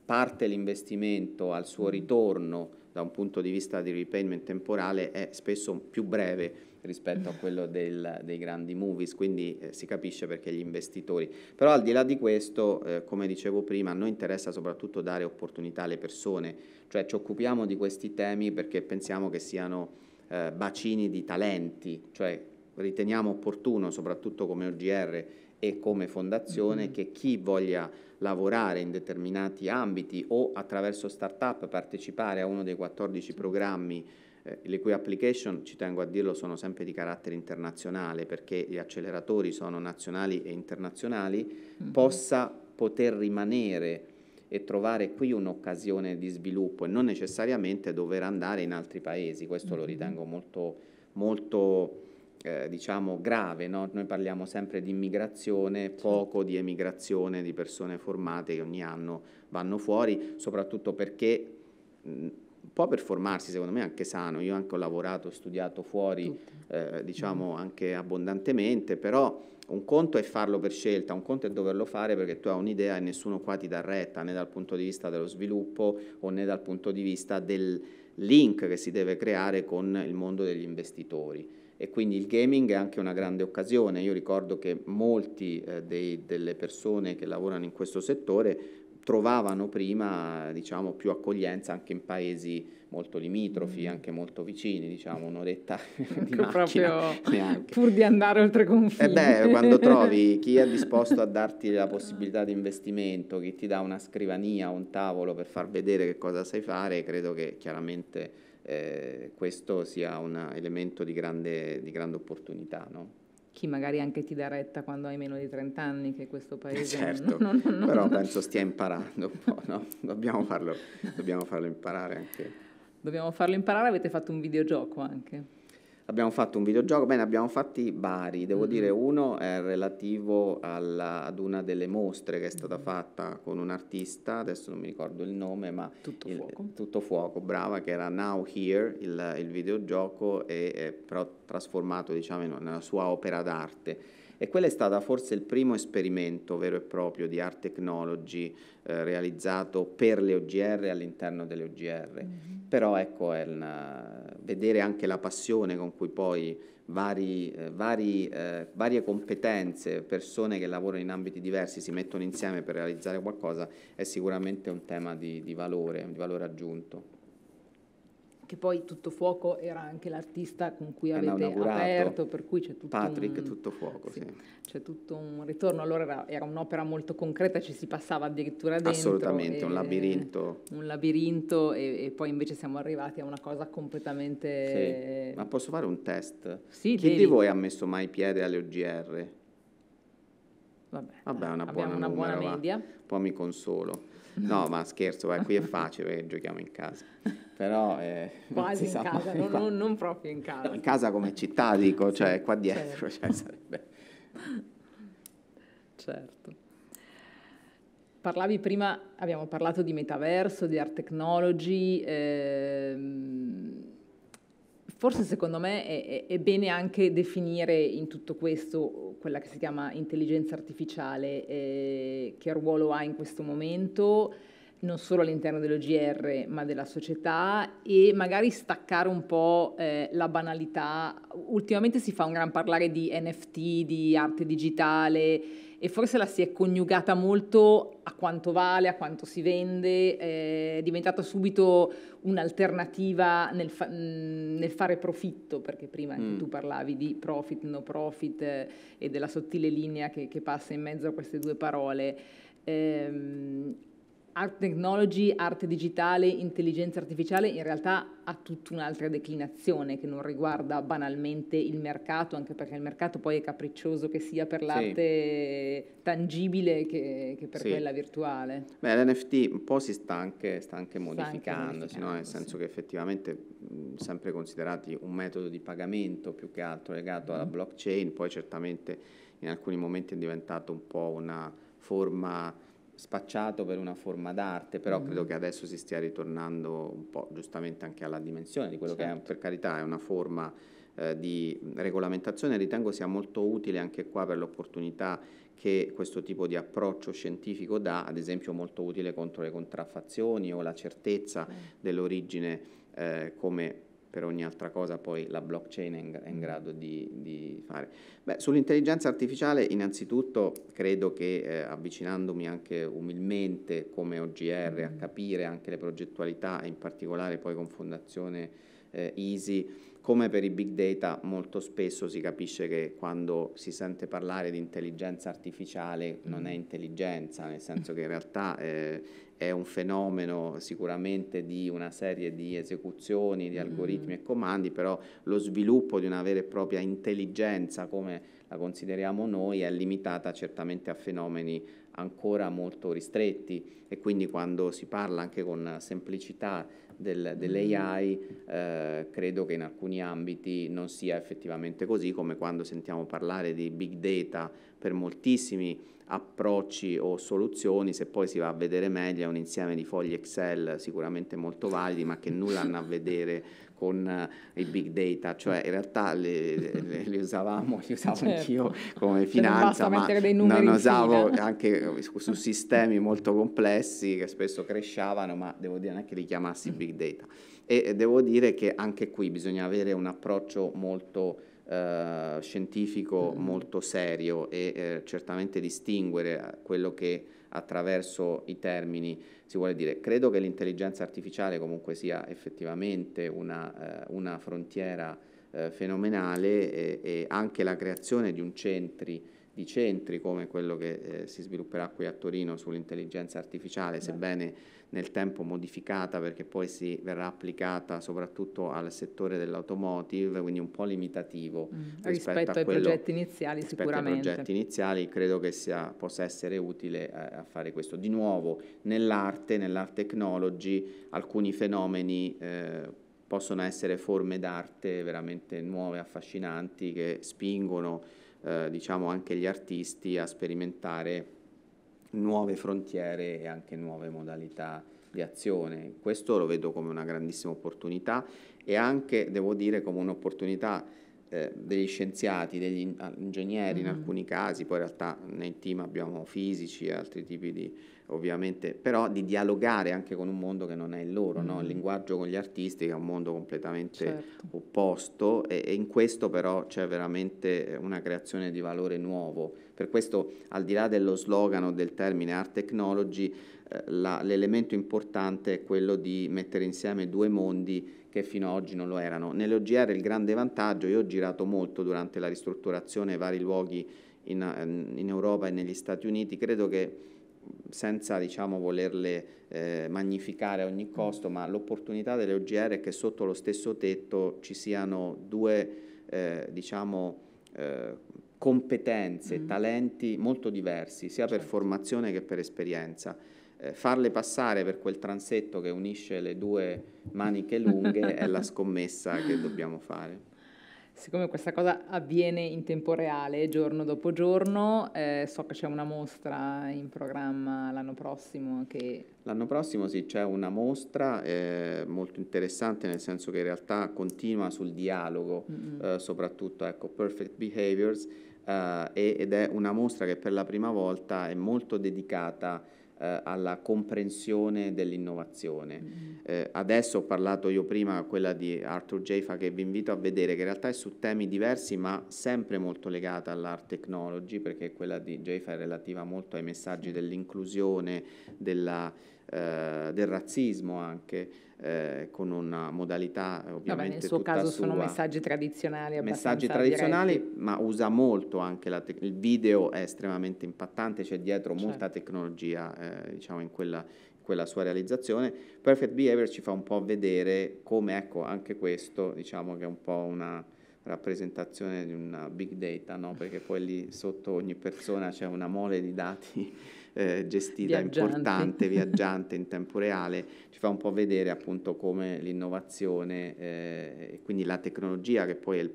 parte l'investimento al suo ritorno da un punto di vista di repayment temporale è spesso più breve rispetto a quello del, dei grandi movies, quindi eh, si capisce perché gli investitori. Però al di là di questo, eh, come dicevo prima, a noi interessa soprattutto dare opportunità alle persone, cioè ci occupiamo di questi temi perché pensiamo che siano eh, bacini di talenti, cioè riteniamo opportuno, soprattutto come OGR e come fondazione, mm -hmm. che chi voglia lavorare in determinati ambiti o attraverso start-up partecipare a uno dei 14 programmi eh, le cui application, ci tengo a dirlo, sono sempre di carattere internazionale perché gli acceleratori sono nazionali e internazionali, mm -hmm. possa poter rimanere e trovare qui un'occasione di sviluppo e non necessariamente dover andare in altri paesi. Questo mm -hmm. lo mm-hmm. ritengo molto, molto eh, diciamo grave, no? noi parliamo sempre di immigrazione, poco di emigrazione di persone formate che ogni anno vanno fuori, soprattutto perché un po' per formarsi, secondo me anche sano, io anche ho lavorato, ho studiato fuori, eh, diciamo mm. anche abbondantemente, però un conto è farlo per scelta, un conto è doverlo fare perché tu hai un'idea e nessuno qua ti dà retta, né dal punto di vista dello sviluppo o né dal punto di vista del link che si deve creare con il mondo degli investitori e quindi il gaming è anche una grande occasione. Io ricordo che molti eh, dei, delle persone che lavorano in questo settore trovavano prima diciamo, più accoglienza anche in paesi molto limitrofi, mm. anche molto vicini, diciamo un'oretta [laughs] di macchina [laughs] neanche. pur di andare oltre confine. E eh beh, quando trovi [laughs] chi è disposto a darti la possibilità di investimento, chi ti dà una scrivania, un tavolo per far vedere che cosa sai fare, credo che chiaramente eh, questo sia un elemento di grande, di grande opportunità. No? chi magari anche ti dà retta quando hai meno di 30 anni, che questo eh, paese... Certo, non, [laughs] non, non, però penso stia imparando un po', no? Dobbiamo farlo, dobbiamo farlo imparare anche. Dobbiamo farlo imparare, avete fatto un videogioco anche. Abbiamo fatto un videogioco, bene, abbiamo fatti vari, devo mm-hmm. dire uno è relativo alla, ad una delle mostre che è stata mm-hmm. fatta con un artista, adesso non mi ricordo il nome, ma... Tutto il, Fuoco. Tutto Fuoco, brava, che era Now Here, il, il videogioco, e, e però trasformato diciamo in, nella sua opera d'arte e quello è stato forse il primo esperimento vero e proprio di art technology eh, realizzato per le OGR all'interno delle OGR. Mm-hmm. Però ecco, una, vedere anche la passione con cui poi vari, eh, vari, eh, varie competenze, persone che lavorano in ambiti diversi si mettono insieme per realizzare qualcosa è sicuramente un tema di, di valore, di valore aggiunto che poi Tutto Fuoco era anche l'artista con cui eh, avete aperto, per cui c'è tutto Patrick un, Tutto Fuoco, sì, sì. C'è tutto un ritorno, allora era, era, un'opera molto concreta, ci si passava addirittura dentro. Assolutamente, e, un labirinto. Un labirinto e, e, poi invece siamo arrivati a una cosa completamente... Sì. Ma posso fare un test? Sì, Chi devi. di voi ha messo mai piede alle OGR? Vabbè, Vabbè una buona, una numero, buona media. Va. Poi mi consolo. No, ma scherzo, eh, qui è facile [laughs] giochiamo in casa. Però eh, quasi in casa, non, non, non, proprio in casa. in casa come città, dico, sì, cioè qua dietro. Certo. Cioè, sarebbe... certo. Parlavi prima, abbiamo parlato di metaverso, di art technology. Ehm forse secondo me è, è, bene anche definire in tutto questo quella che si chiama intelligenza artificiale, eh, che ruolo ha in questo momento non solo all'interno dell'OGR ma della società e magari staccare un po' eh, la banalità. Ultimamente si fa un gran parlare di NFT, di arte digitale e forse la si è coniugata molto a quanto vale, a quanto si vende, eh, è diventata subito un'alternativa nel, fa- nel, fare profitto, perché prima mm. tu parlavi di profit, no profit eh, e della sottile linea che, che passa in mezzo a queste due parole. Eh, art technology, arte digitale, intelligenza artificiale in realtà ha tutta un'altra declinazione che non riguarda banalmente il mercato, anche perché il mercato poi è capriccioso che sia per l'arte sì. tangibile che, che per sì. quella virtuale. Beh, l'NFT un po' si sta anche, sta anche modificando, no? nel senso sì. che effettivamente mh, sempre considerati un metodo di pagamento più che altro legato mm. alla mm-hmm. blockchain, poi certamente in alcuni momenti è diventato un po' una forma spacciato per una forma d'arte, però mm. credo che adesso si stia ritornando un po' giustamente anche alla dimensione di quello certo. che è, certo. per carità è una forma eh, di regolamentazione, ritengo sia molto utile anche qua per l'opportunità che questo tipo di approccio scientifico dà, ad esempio molto utile contro le contraffazioni o la certezza mm. dell'origine eh, come per ogni altra cosa poi la blockchain è in, è in grado di, di fare. Beh, sull'intelligenza artificiale innanzitutto credo che eh, avvicinandomi anche umilmente come OGR a capire anche le progettualità e in particolare poi con Fondazione eh, Easy, come per i big data molto spesso si capisce che quando si sente parlare di intelligenza artificiale non è mm. intelligenza, nel senso che in realtà eh, è un fenomeno sicuramente di una serie di esecuzioni, di algoritmi mm. e comandi, però lo sviluppo di una vera e propria intelligenza come la consideriamo noi è limitata certamente a fenomeni ancora molto ristretti e quindi quando si parla anche con semplicità del, dell'AI eh, credo che in alcuni ambiti non sia effettivamente così, come quando sentiamo parlare di big data per moltissimi approcci o soluzioni, se poi si va a vedere meglio è un insieme di fogli Excel sicuramente molto validi, ma che nulla hanno a vedere [laughs] con eh, i big data, cioè mm. in realtà li, le, le usavamo, li usavo certo. anch'io come cioè, finanza, ma non usavo anche su, su, sistemi molto complessi che spesso crescevano, ma devo dire neanche li chiamassi mm. big data. E devo dire che anche qui bisogna avere un approccio molto... Eh, scientifico mm. molto serio e eh, certamente distinguere eh, quello che attraverso i termini si vuole dire. Credo che l'intelligenza artificiale comunque sia effettivamente una, eh, una frontiera eh, fenomenale e, e, anche la creazione di, centri, di centri come quello che eh, si svilupperà qui a Torino sull'intelligenza artificiale, Beh. sebbene nel tempo modificata perché poi si verrà applicata soprattutto al settore dell'automotive, quindi un po' limitativo mm, rispetto, rispetto ai quello, progetti iniziali sicuramente. Ai progetti iniziali credo che sia, possa essere utile eh, a fare questo. Di nuovo, nell'arte, nell'art technology, alcuni fenomeni eh, possono essere forme d'arte veramente nuove, affascinanti, che spingono eh, diciamo anche gli artisti a sperimentare nuove frontiere e anche nuove modalità di azione. Questo lo vedo come una grandissima opportunità e anche, devo dire, come un'opportunità eh, degli scienziati, degli ah, ingegneri mm-hmm. in mm. alcuni casi, poi in realtà nel team abbiamo fisici e altri tipi di, ovviamente, però di dialogare anche con un mondo che non è il loro, mm-hmm. no? il mm. linguaggio con gli artisti che è un mondo completamente certo. opposto e, e, in questo però c'è veramente eh, una creazione di valore nuovo. Per questo al di là dello slogan o del termine art technology, la, l'elemento importante è quello di mettere insieme due mondi che fino ad oggi non lo erano. Nell'OGR il grande vantaggio, io ho girato molto durante la ristrutturazione vari luoghi in, eh, in Europa e negli Stati Uniti, credo che senza diciamo, volerle eh, magnificare a ogni costo, ma l'opportunità delle OGR è che sotto lo stesso tetto ci siano due eh, diciamo, eh, competenze, mm. talenti molto diversi, sia certo. per formazione che per esperienza eh, farle passare per quel transetto che unisce le due maniche lunghe è la [laughs] scommessa che dobbiamo fare. Siccome questa cosa avviene in tempo reale, giorno dopo giorno, eh, so che c'è una mostra in programma l'anno prossimo. Che... L'anno prossimo sì, c'è una mostra eh, molto interessante, nel senso che in realtà continua sul dialogo, mm-hmm. soprattutto ecco, Perfect Behaviors, eh, ed è una mostra che per la prima volta è molto dedicata eh, alla comprensione dell'innovazione. Mm-hmm. Eh, adesso ho parlato io prima quella di Arthur Jaffa che vi invito a vedere che in realtà è su temi diversi ma sempre molto legata all'art technology perché quella di Jaffa è relativa molto ai messaggi dell'inclusione, della, eh, del razzismo anche eh, con una modalità ovviamente Vabbè, nel suo caso sua. sono messaggi tradizionali messaggi tradizionali diretti. ma usa molto anche la te- il video è estremamente impattante c'è dietro certo. molta tecnologia eh, diciamo in quella, in quella sua realizzazione Perfect Behavior ci fa un po' vedere come ecco anche questo diciamo che è un po' una rappresentazione di una big data no? perché poi lì sotto ogni persona c'è una mole di dati eh, gestita, viaggiante. importante, [laughs] viaggiante in tempo reale, ci fa un po' vedere appunto come l'innovazione eh, e quindi la tecnologia, che poi è il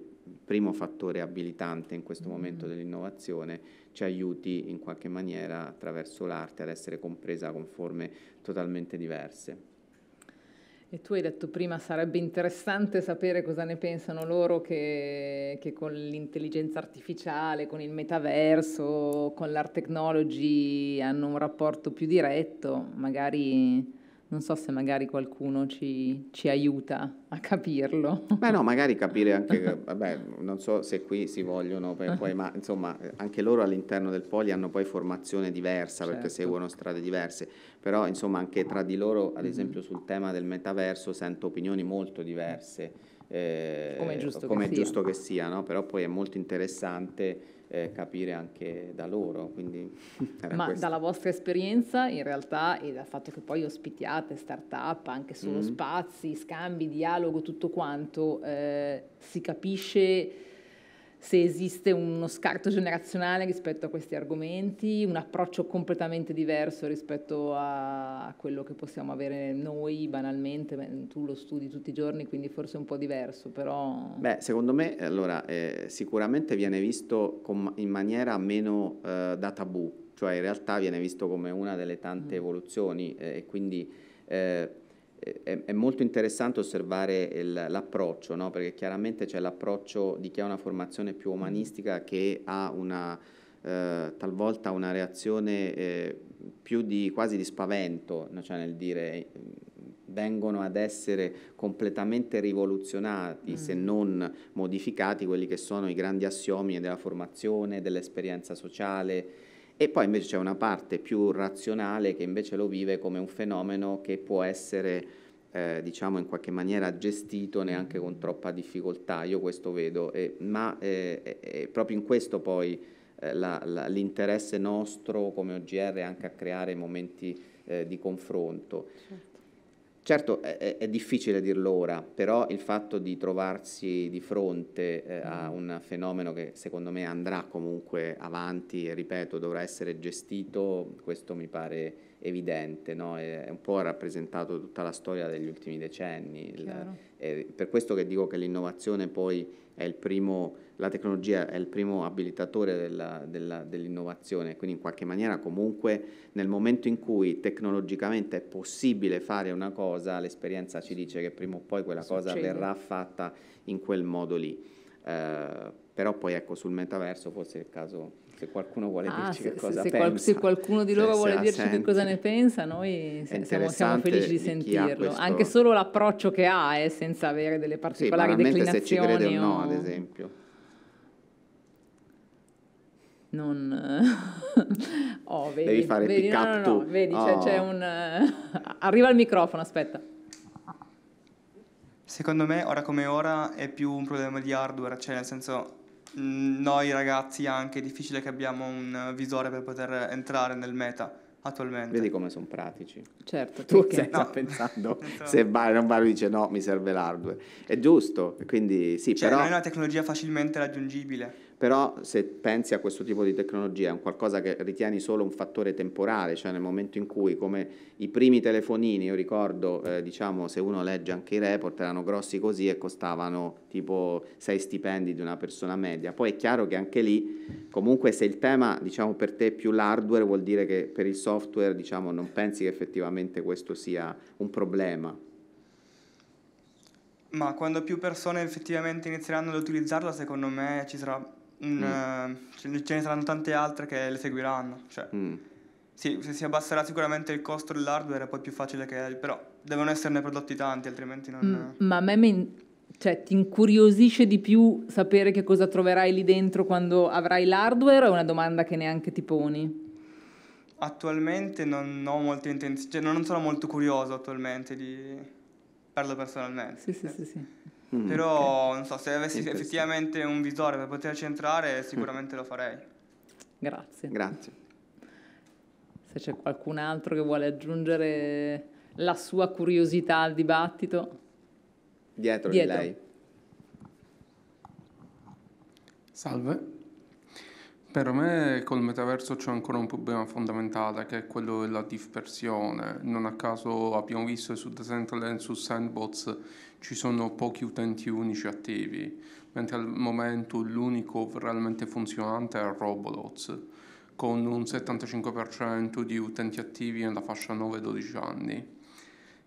primo fattore abilitante in questo mm. momento dell'innovazione, ci aiuti in qualche maniera attraverso l'arte ad essere compresa con forme totalmente diverse. E tu hai detto prima sarebbe interessante sapere cosa ne pensano loro che, che con l'intelligenza artificiale, con il metaverso, con l'art technology hanno un rapporto più diretto, magari non so se magari qualcuno ci, ci, aiuta a capirlo. Beh no, magari capire anche, [laughs] vabbè, non so se qui si vogliono, ah. poi, ma insomma anche loro all'interno del Poli hanno poi formazione diversa certo. perché seguono strade diverse però insomma anche tra di loro, ad mm-hmm. esempio sul tema del metaverso, sento opinioni molto diverse. Eh, come è giusto come che è sia, che sia no? però poi è molto interessante eh, capire anche da loro. Quindi, Ma questo. dalla vostra esperienza in realtà e dal fatto che poi ospitiate start-up anche solo mm spazi, scambi, dialogo, tutto quanto, eh, si capisce se esiste uno scarto generazionale rispetto a questi argomenti, un approccio completamente diverso rispetto a quello che possiamo avere noi banalmente, tu lo studi tutti i giorni quindi forse è un po' diverso, però... Beh, secondo me eh, allora, eh, sicuramente viene visto con, in maniera meno eh, da tabù, cioè in realtà viene visto come una delle tante mm. evoluzioni eh, e quindi... Eh, è, è, molto interessante osservare l'approccio, no? perché chiaramente c'è l'approccio di chi ha una formazione più umanistica che ha una, eh, talvolta una reazione eh, più di, quasi di spavento, cioè nel dire vengono ad essere completamente rivoluzionati, mm. se non modificati, quelli che sono i grandi assiomi della formazione, dell'esperienza sociale, e poi invece c'è una parte più razionale che invece lo vive come un fenomeno che può essere, eh, diciamo, in qualche maniera gestito neanche con troppa difficoltà. Io questo vedo, eh, ma eh, proprio in questo poi eh, l'interesse nostro come OGR è anche a creare momenti eh, di confronto. Certo. Certo è, è, difficile dirlo ora, però il fatto di trovarsi di fronte eh, a mm. un fenomeno che secondo me andrà comunque avanti e ripeto dovrà essere gestito, questo mi pare evidente, no? è, un po' rappresentato tutta la storia degli ultimi decenni. Il, per questo che dico che l'innovazione poi è il primo la tecnologia è il primo abilitatore della, della, dell'innovazione, quindi in qualche maniera comunque nel momento in cui tecnologicamente è possibile fare una cosa, l'esperienza ci dice che prima o poi quella Succede. cosa verrà fatta in quel modo lì. Eh, però poi ecco sul metaverso forse è il caso se qualcuno vuole ah, dirci se, che cosa se, pensa qual- se qualcuno di loro cioè, se, vuole dirci che cosa ne pensa noi siamo, siamo, felici di, di sentirlo questo... anche solo l'approccio che ha eh, senza avere delle particolari sì, declinazioni se ci crede o no o... ad esempio non... [laughs] oh, vedi, Devi fare vedi, pick up no, no, vedi, oh. c'è, c'è oh. un... Eh, arriva il microfono, aspetta. Secondo me, ora come ora, è più un problema di hardware, cioè nel senso mm, noi ragazzi anche è difficile che abbiamo un visore per poter entrare nel meta attualmente. Vedi come sono pratici. Certo, tu stai no. pensando [laughs] se Bar- non vale dice no, mi serve l'hardware. È giusto, quindi sì, cioè, però... non è una tecnologia facilmente raggiungibile però se pensi a questo tipo di tecnologia è un qualcosa che ritieni solo un fattore temporale, cioè nel momento in cui come i primi telefonini, io ricordo, eh, diciamo se uno legge anche i report, erano grossi così e costavano tipo 6 stipendi di una persona media, poi è chiaro che anche lì comunque se il tema diciamo per te è più l'hardware vuol dire che per il software diciamo non pensi che effettivamente questo sia un problema. Ma quando più persone effettivamente inizieranno ad utilizzarla, secondo me ci sarà un, mm. Eh, ce, ce ne saranno tante altre che le seguiranno. Cioè, mm. sì, se si abbasserà sicuramente il costo dell'hardware è poi più facile che... però devono esserne prodotti tanti, altrimenti non... Mm, eh. ma a me men- cioè, ti incuriosisce di più sapere che cosa troverai lì dentro quando avrai l'hardware o è una domanda che neanche ti poni? Attualmente non ho molte intenzioni, cioè non sono molto curioso attualmente di... Parlo personalmente. Sì, sì, sì, sì. Mm, Però non so, se avessi effettivamente un visore per poter centrare sicuramente mm. lo farei. Grazie. Grazie. Se c'è qualcun altro che vuole aggiungere la sua curiosità al dibattito. Dietro, Dietro. di lei. Salve. Per me col metaverso c'è ancora un problema fondamentale che è quello della dispersione. Non a caso abbiamo visto su The Decentraland, su Sandbox ci sono pochi utenti unici attivi, mentre al momento l'unico realmente funzionante è Roblox, con un 75% di utenti attivi nella fascia 9-12 anni.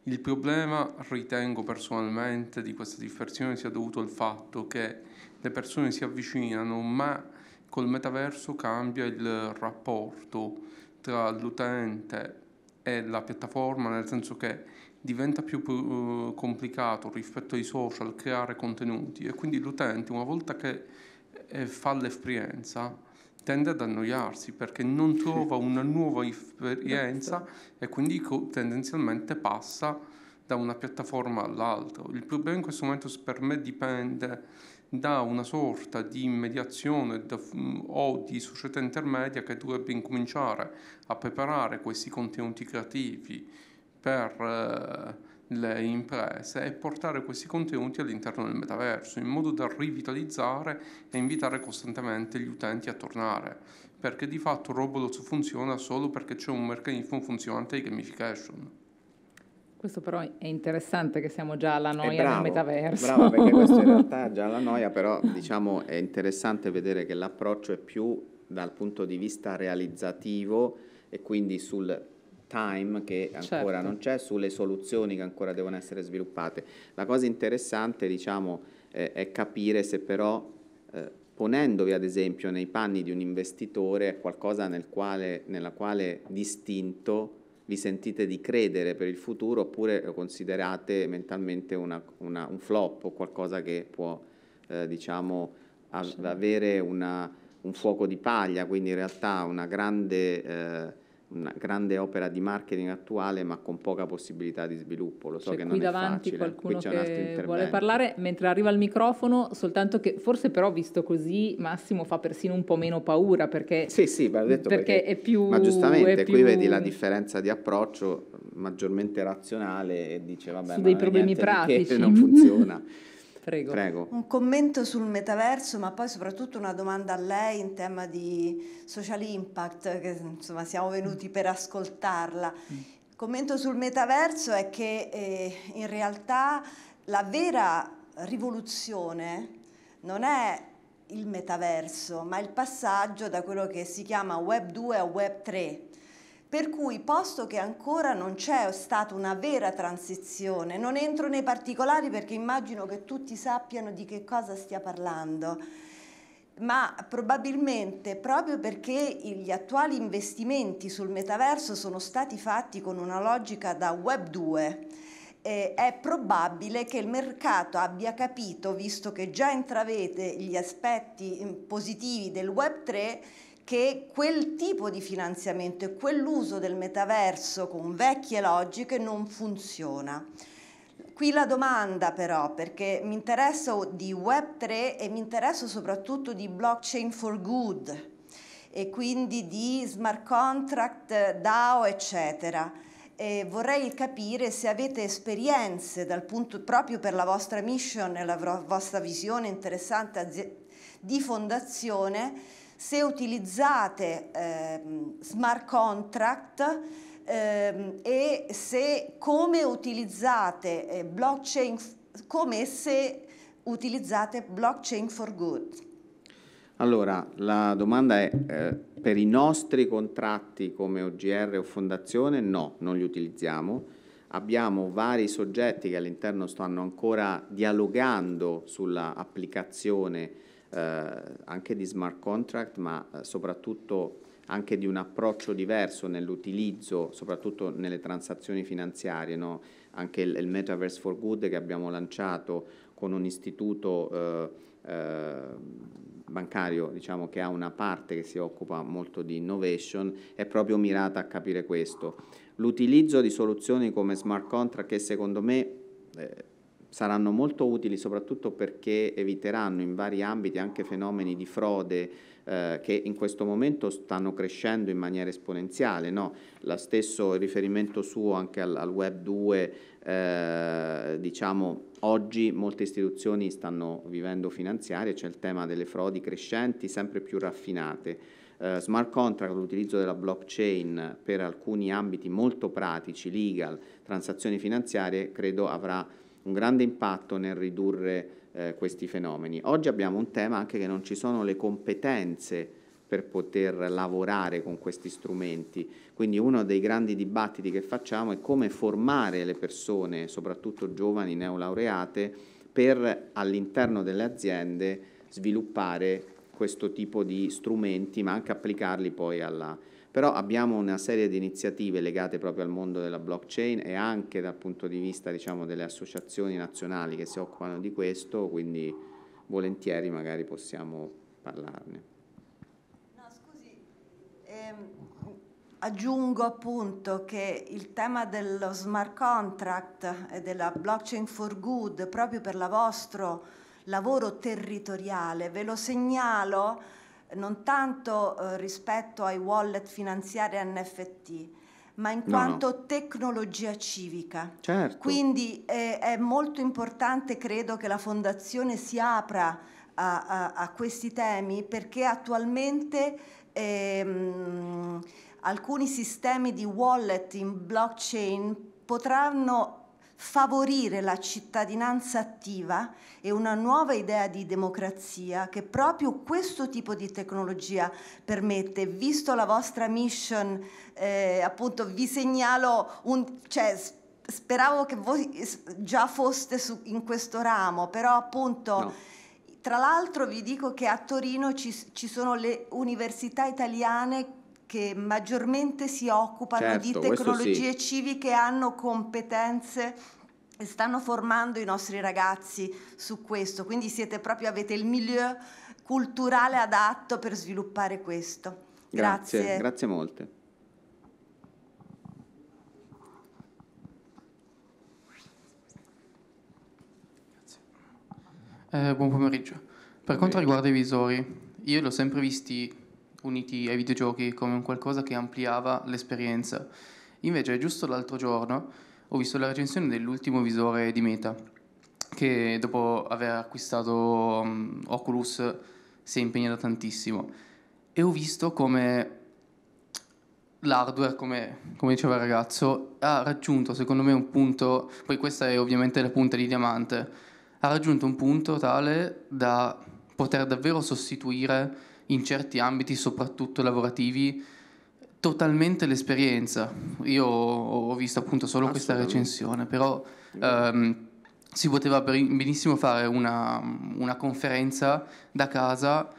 Il problema, ritengo personalmente, di questa dispersione sia dovuto al fatto che le persone si avvicinano, ma col metaverso cambia il rapporto tra l'utente e la piattaforma, nel senso che diventa più uh, complicato rispetto ai social creare contenuti e quindi l'utente una volta che eh, fa l'esperienza tende ad annoiarsi perché non trova una nuova esperienza esatto. e quindi tendenzialmente passa da una piattaforma all'altra. Il problema in questo momento per me dipende da una sorta di mediazione da, mm, o di società intermedia che dovrebbe incominciare a preparare questi contenuti creativi per eh, le imprese e portare questi contenuti all'interno del metaverso in modo da rivitalizzare e invitare costantemente gli utenti a tornare perché di fatto Roblox funziona solo perché c'è un meccanismo funzionante di gamification. Questo però è interessante che siamo già alla noia bravo, del metaverso. Bravo, perché questo in realtà è [laughs] già la noia, però diciamo è interessante vedere che l'approccio è più dal punto di vista realizzativo e quindi sul time che ancora certo. non c'è, sulle soluzioni che ancora devono essere sviluppate. La cosa interessante diciamo, eh, è capire se però eh, ponendovi ad esempio nei panni di un investitore è qualcosa nel quale, nella quale distinto vi sentite di credere per il futuro oppure lo considerate mentalmente una, una, un flop o qualcosa che può eh, diciamo, av avere una, un fuoco di paglia, quindi in realtà una grande... Eh, una grande opera di marketing attuale ma con poca possibilità di sviluppo. Lo so c'è cioè, che non è facile. Qualcuno qui davanti qualcuno che vuole parlare mentre arriva il microfono, soltanto che forse però visto così Massimo fa persino un po' meno paura perché, sì, sì, perché, perché è più... Ma giustamente più... qui vedi la differenza di approccio maggiormente razionale e dice vabbè... Su dei problemi [laughs] pratici. Non funziona. Prego. Prego. Un commento sul metaverso, ma poi soprattutto una domanda a lei in tema di social impact, che insomma siamo venuti mm. per ascoltarla. Mm. Il commento sul metaverso è che eh, in realtà la vera rivoluzione non è il metaverso, ma il passaggio da quello che si chiama Web 2 a Web 3 per cui, posto che ancora non c'è stata una vera transizione, non entro nei particolari perché immagino che tutti sappiano di che cosa stia parlando, ma probabilmente proprio perché gli attuali investimenti sul metaverso sono stati fatti con una logica da Web 2, eh, è probabile che il mercato abbia capito, visto che già intravede gli aspetti mm, positivi del Web 3, che quel tipo di finanziamento e quell'uso del metaverso con vecchie logiche non funziona. Qui la domanda però, perché mi interesso di Web3 e mi interesso soprattutto di blockchain for good e quindi di smart contract, DAO, eccetera. E vorrei capire se avete esperienze dal punto, proprio per la vostra mission e la vostra visione interessante di fondazione se utilizzate eh, smart contract eh, e se come utilizzate eh, blockchain come se utilizzate blockchain for good. Allora, la domanda è eh, per i nostri contratti come OGR o fondazione no, non li utilizziamo. Abbiamo vari soggetti che all'interno stanno ancora dialogando sulla applicazione eh, anche di smart contract, ma eh, soprattutto anche di un approccio diverso nell'utilizzo, soprattutto nelle transazioni finanziarie, no? anche il, il, Metaverse for Good che abbiamo lanciato con un istituto eh, eh, bancario diciamo, che ha una parte che si occupa molto di innovation, è proprio mirata a capire questo. L'utilizzo di soluzioni come smart contract che secondo me... Eh, saranno molto utili soprattutto perché eviteranno in vari ambiti anche fenomeni di frode eh, che in questo momento stanno crescendo in maniera esponenziale. No? Lo stesso riferimento suo anche al, al Web 2, eh, diciamo oggi molte istituzioni stanno vivendo finanziarie, c'è cioè il tema delle frodi crescenti, sempre più raffinate. Uh, smart contract, l'utilizzo della blockchain per alcuni ambiti molto pratici, legal, transazioni finanziarie, credo avrà un grande impatto nel ridurre eh, questi fenomeni. Oggi abbiamo un tema anche che non ci sono le competenze per poter lavorare con questi strumenti. Quindi uno dei grandi dibattiti che facciamo è come formare le persone, soprattutto giovani neolaureate, per all'interno delle aziende sviluppare questo tipo di strumenti, ma anche applicarli poi alla, però abbiamo una serie di iniziative legate proprio al mondo della blockchain e anche dal punto di vista diciamo, delle associazioni nazionali che si occupano di questo, quindi volentieri magari possiamo parlarne. No, scusi, ehm, aggiungo appunto che il tema dello smart contract e della blockchain for good proprio per la vostro lavoro territoriale, ve lo segnalo non tanto eh, rispetto ai wallet finanziari NFT, ma in quanto no, no. tecnologia civica. Certo. Quindi eh, è molto importante, credo, che la Fondazione si apra a, a, a questi temi perché attualmente ehm, alcuni sistemi di wallet in blockchain potranno favorire la cittadinanza attiva e una nuova idea di democrazia che proprio questo tipo di tecnologia permette. Visto la vostra mission, eh, appunto vi segnalo un... Cioè, speravo che voi già foste su, in questo ramo, però appunto... No. Tra l'altro vi dico che a Torino ci, ci sono le università italiane che maggiormente si occupano certo, di tecnologie sì. civiche, hanno competenze e stanno formando i nostri ragazzi su questo. Quindi siete proprio, avete il milieu culturale adatto per sviluppare questo. Grazie, grazie, grazie molte. Eh, buon pomeriggio. Per quanto riguarda i visori, io li ho sempre visti uniti ai videogiochi come un qualcosa che ampliava l'esperienza. Invece, giusto l'altro giorno ho visto la recensione dell'ultimo visore di Meta, che dopo aver acquistato um, Oculus si è impegnato tantissimo. E ho visto come l'hardware, come, come, diceva il ragazzo, ha raggiunto secondo me un punto, poi questa è ovviamente la punta di diamante, ha raggiunto un punto tale da poter davvero sostituire in certi ambiti, soprattutto lavorativi, totalmente l'esperienza. Io ho visto appunto solo questa recensione, però ehm, si poteva benissimo fare una, una conferenza da casa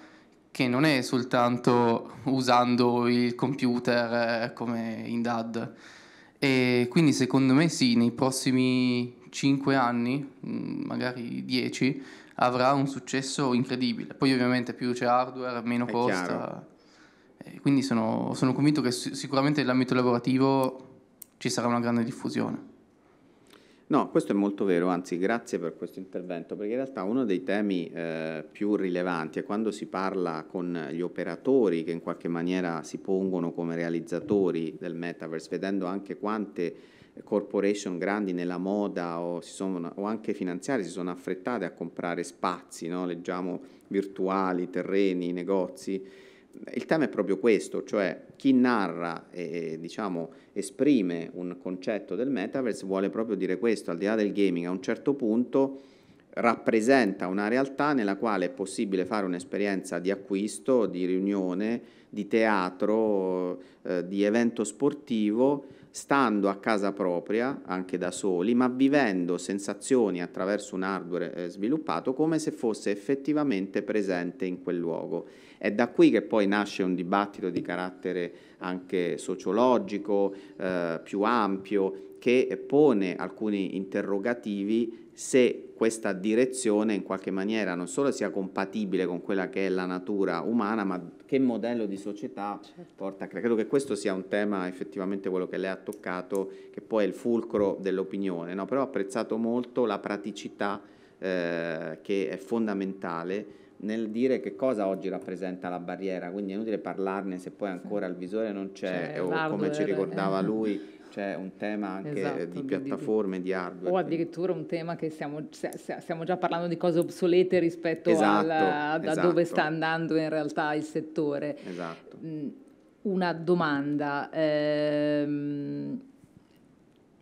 che non è soltanto usando il computer eh, come in DAD. E quindi secondo me sì, nei prossimi 5 anni, mm, magari 10, avrà un successo incredibile. Poi ovviamente più c'è hardware, meno È costa. Eh, quindi sono, sono, convinto che sicuramente nell'ambito lavorativo ci sarà una grande diffusione. No, questo è molto vero, anzi grazie per questo intervento, perché in realtà uno dei temi eh, più rilevanti è quando si parla con gli operatori che in qualche maniera si pongono come realizzatori del metaverse, vedendo anche quante corporation grandi nella moda o, sono, o anche finanziarie si sono affrettate a comprare spazi, no? leggiamo virtuali, terreni, negozi. Il tema è proprio questo, cioè chi narra e diciamo, esprime un concetto del metaverse vuole proprio dire questo, al di là del gaming, a un certo punto rappresenta una realtà nella quale è possibile fare un'esperienza di acquisto, di riunione, di teatro, eh, di evento sportivo stando a casa propria, anche da soli, ma vivendo sensazioni attraverso un hardware eh, sviluppato come se fosse effettivamente presente in quel luogo. È da qui che poi nasce un dibattito di carattere anche sociologico, eh, più ampio, che pone alcuni interrogativi se questa direzione in qualche maniera non solo sia compatibile con quella che è la natura umana, ma che modello di società certo. porta a creare. Credo che questo sia un tema effettivamente quello che lei ha toccato, che poi è il fulcro dell'opinione, no? però ho apprezzato molto la praticità eh, che è fondamentale nel dire che cosa oggi rappresenta la barriera, quindi è inutile parlarne se poi ancora il visore non c'è, cioè, o come ci ricordava eh. lui c'è un tema anche esatto, di piattaforme, di, di, di hardware. O addirittura un tema che stiamo, stiamo già parlando di cose obsolete rispetto esatto, al, da esatto. dove sta esatto. andando in realtà il settore. Esatto. Mm, una domanda. Ehm,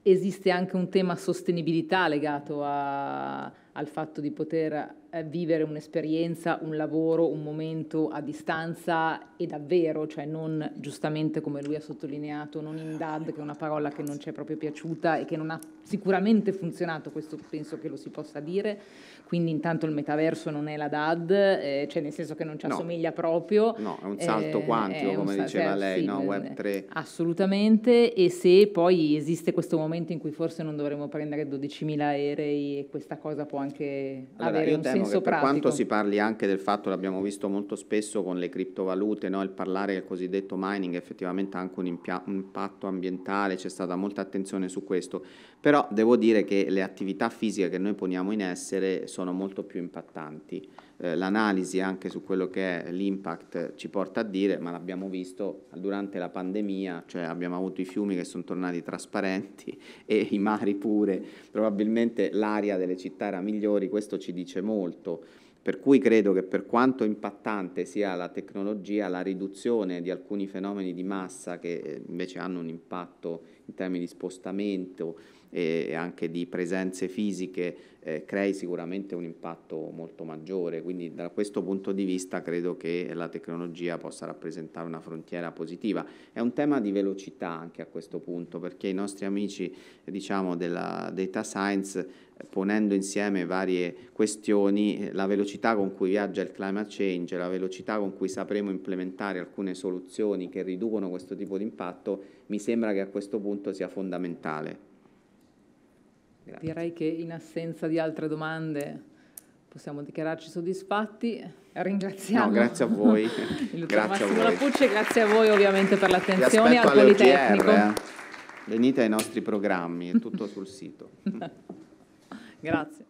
esiste anche un tema sostenibilità legato a, al fatto di poter eh, vivere un'esperienza, un lavoro, un momento a distanza e davvero, cioè non giustamente come lui ha sottolineato, non in dad, che è una parola che non ci è proprio piaciuta e che non ha sicuramente funzionato, questo penso che lo si possa dire, quindi intanto il metaverso non è la dad, eh, cioè nel senso che non ci assomiglia proprio. No, è un salto eh, quantico come sal- diceva cioè, lei, sì, no? Eh, Web 3. Assolutamente, e se poi esiste questo momento in cui forse non dovremmo prendere 12.000 aerei e questa cosa può anche allora, avere un senso senso che per pratico. quanto si parli anche del fatto, l'abbiamo visto molto spesso con le criptovalute, no? il parlare del cosiddetto mining effettivamente ha anche un, un impatto ambientale, c'è stata molta attenzione su questo, però devo dire che le attività fisiche che noi poniamo in essere sono molto più impattanti. Eh, l'analisi anche su quello che è l'impact ci porta a dire, ma l'abbiamo visto durante la pandemia, cioè abbiamo avuto i fiumi che sono tornati trasparenti [laughs] e i mari pure, probabilmente l'aria delle città era migliore, questo ci dice molto. Per cui credo che per quanto impattante sia la tecnologia, la riduzione di alcuni fenomeni di massa che eh, invece hanno un impatto in termini di spostamento, e anche di presenze fisiche eh, crei sicuramente un impatto molto maggiore. Quindi da questo punto di vista credo che la tecnologia possa rappresentare una frontiera positiva. È un tema di velocità anche a questo punto perché i nostri amici diciamo, della data science ponendo insieme varie questioni, la velocità con cui viaggia il climate change, la velocità con cui sapremo implementare alcune soluzioni che riducono questo tipo di impatto, mi sembra che a questo punto sia fondamentale. Grazie. Direi che in assenza di altre domande possiamo dichiararci soddisfatti. Ringraziamo. No, grazie a voi. [laughs] il grazie Massimo a voi. grazie a voi ovviamente per l'attenzione al Politecnico. Eh. Venite ai nostri programmi, è tutto sul sito. [laughs] [laughs] grazie.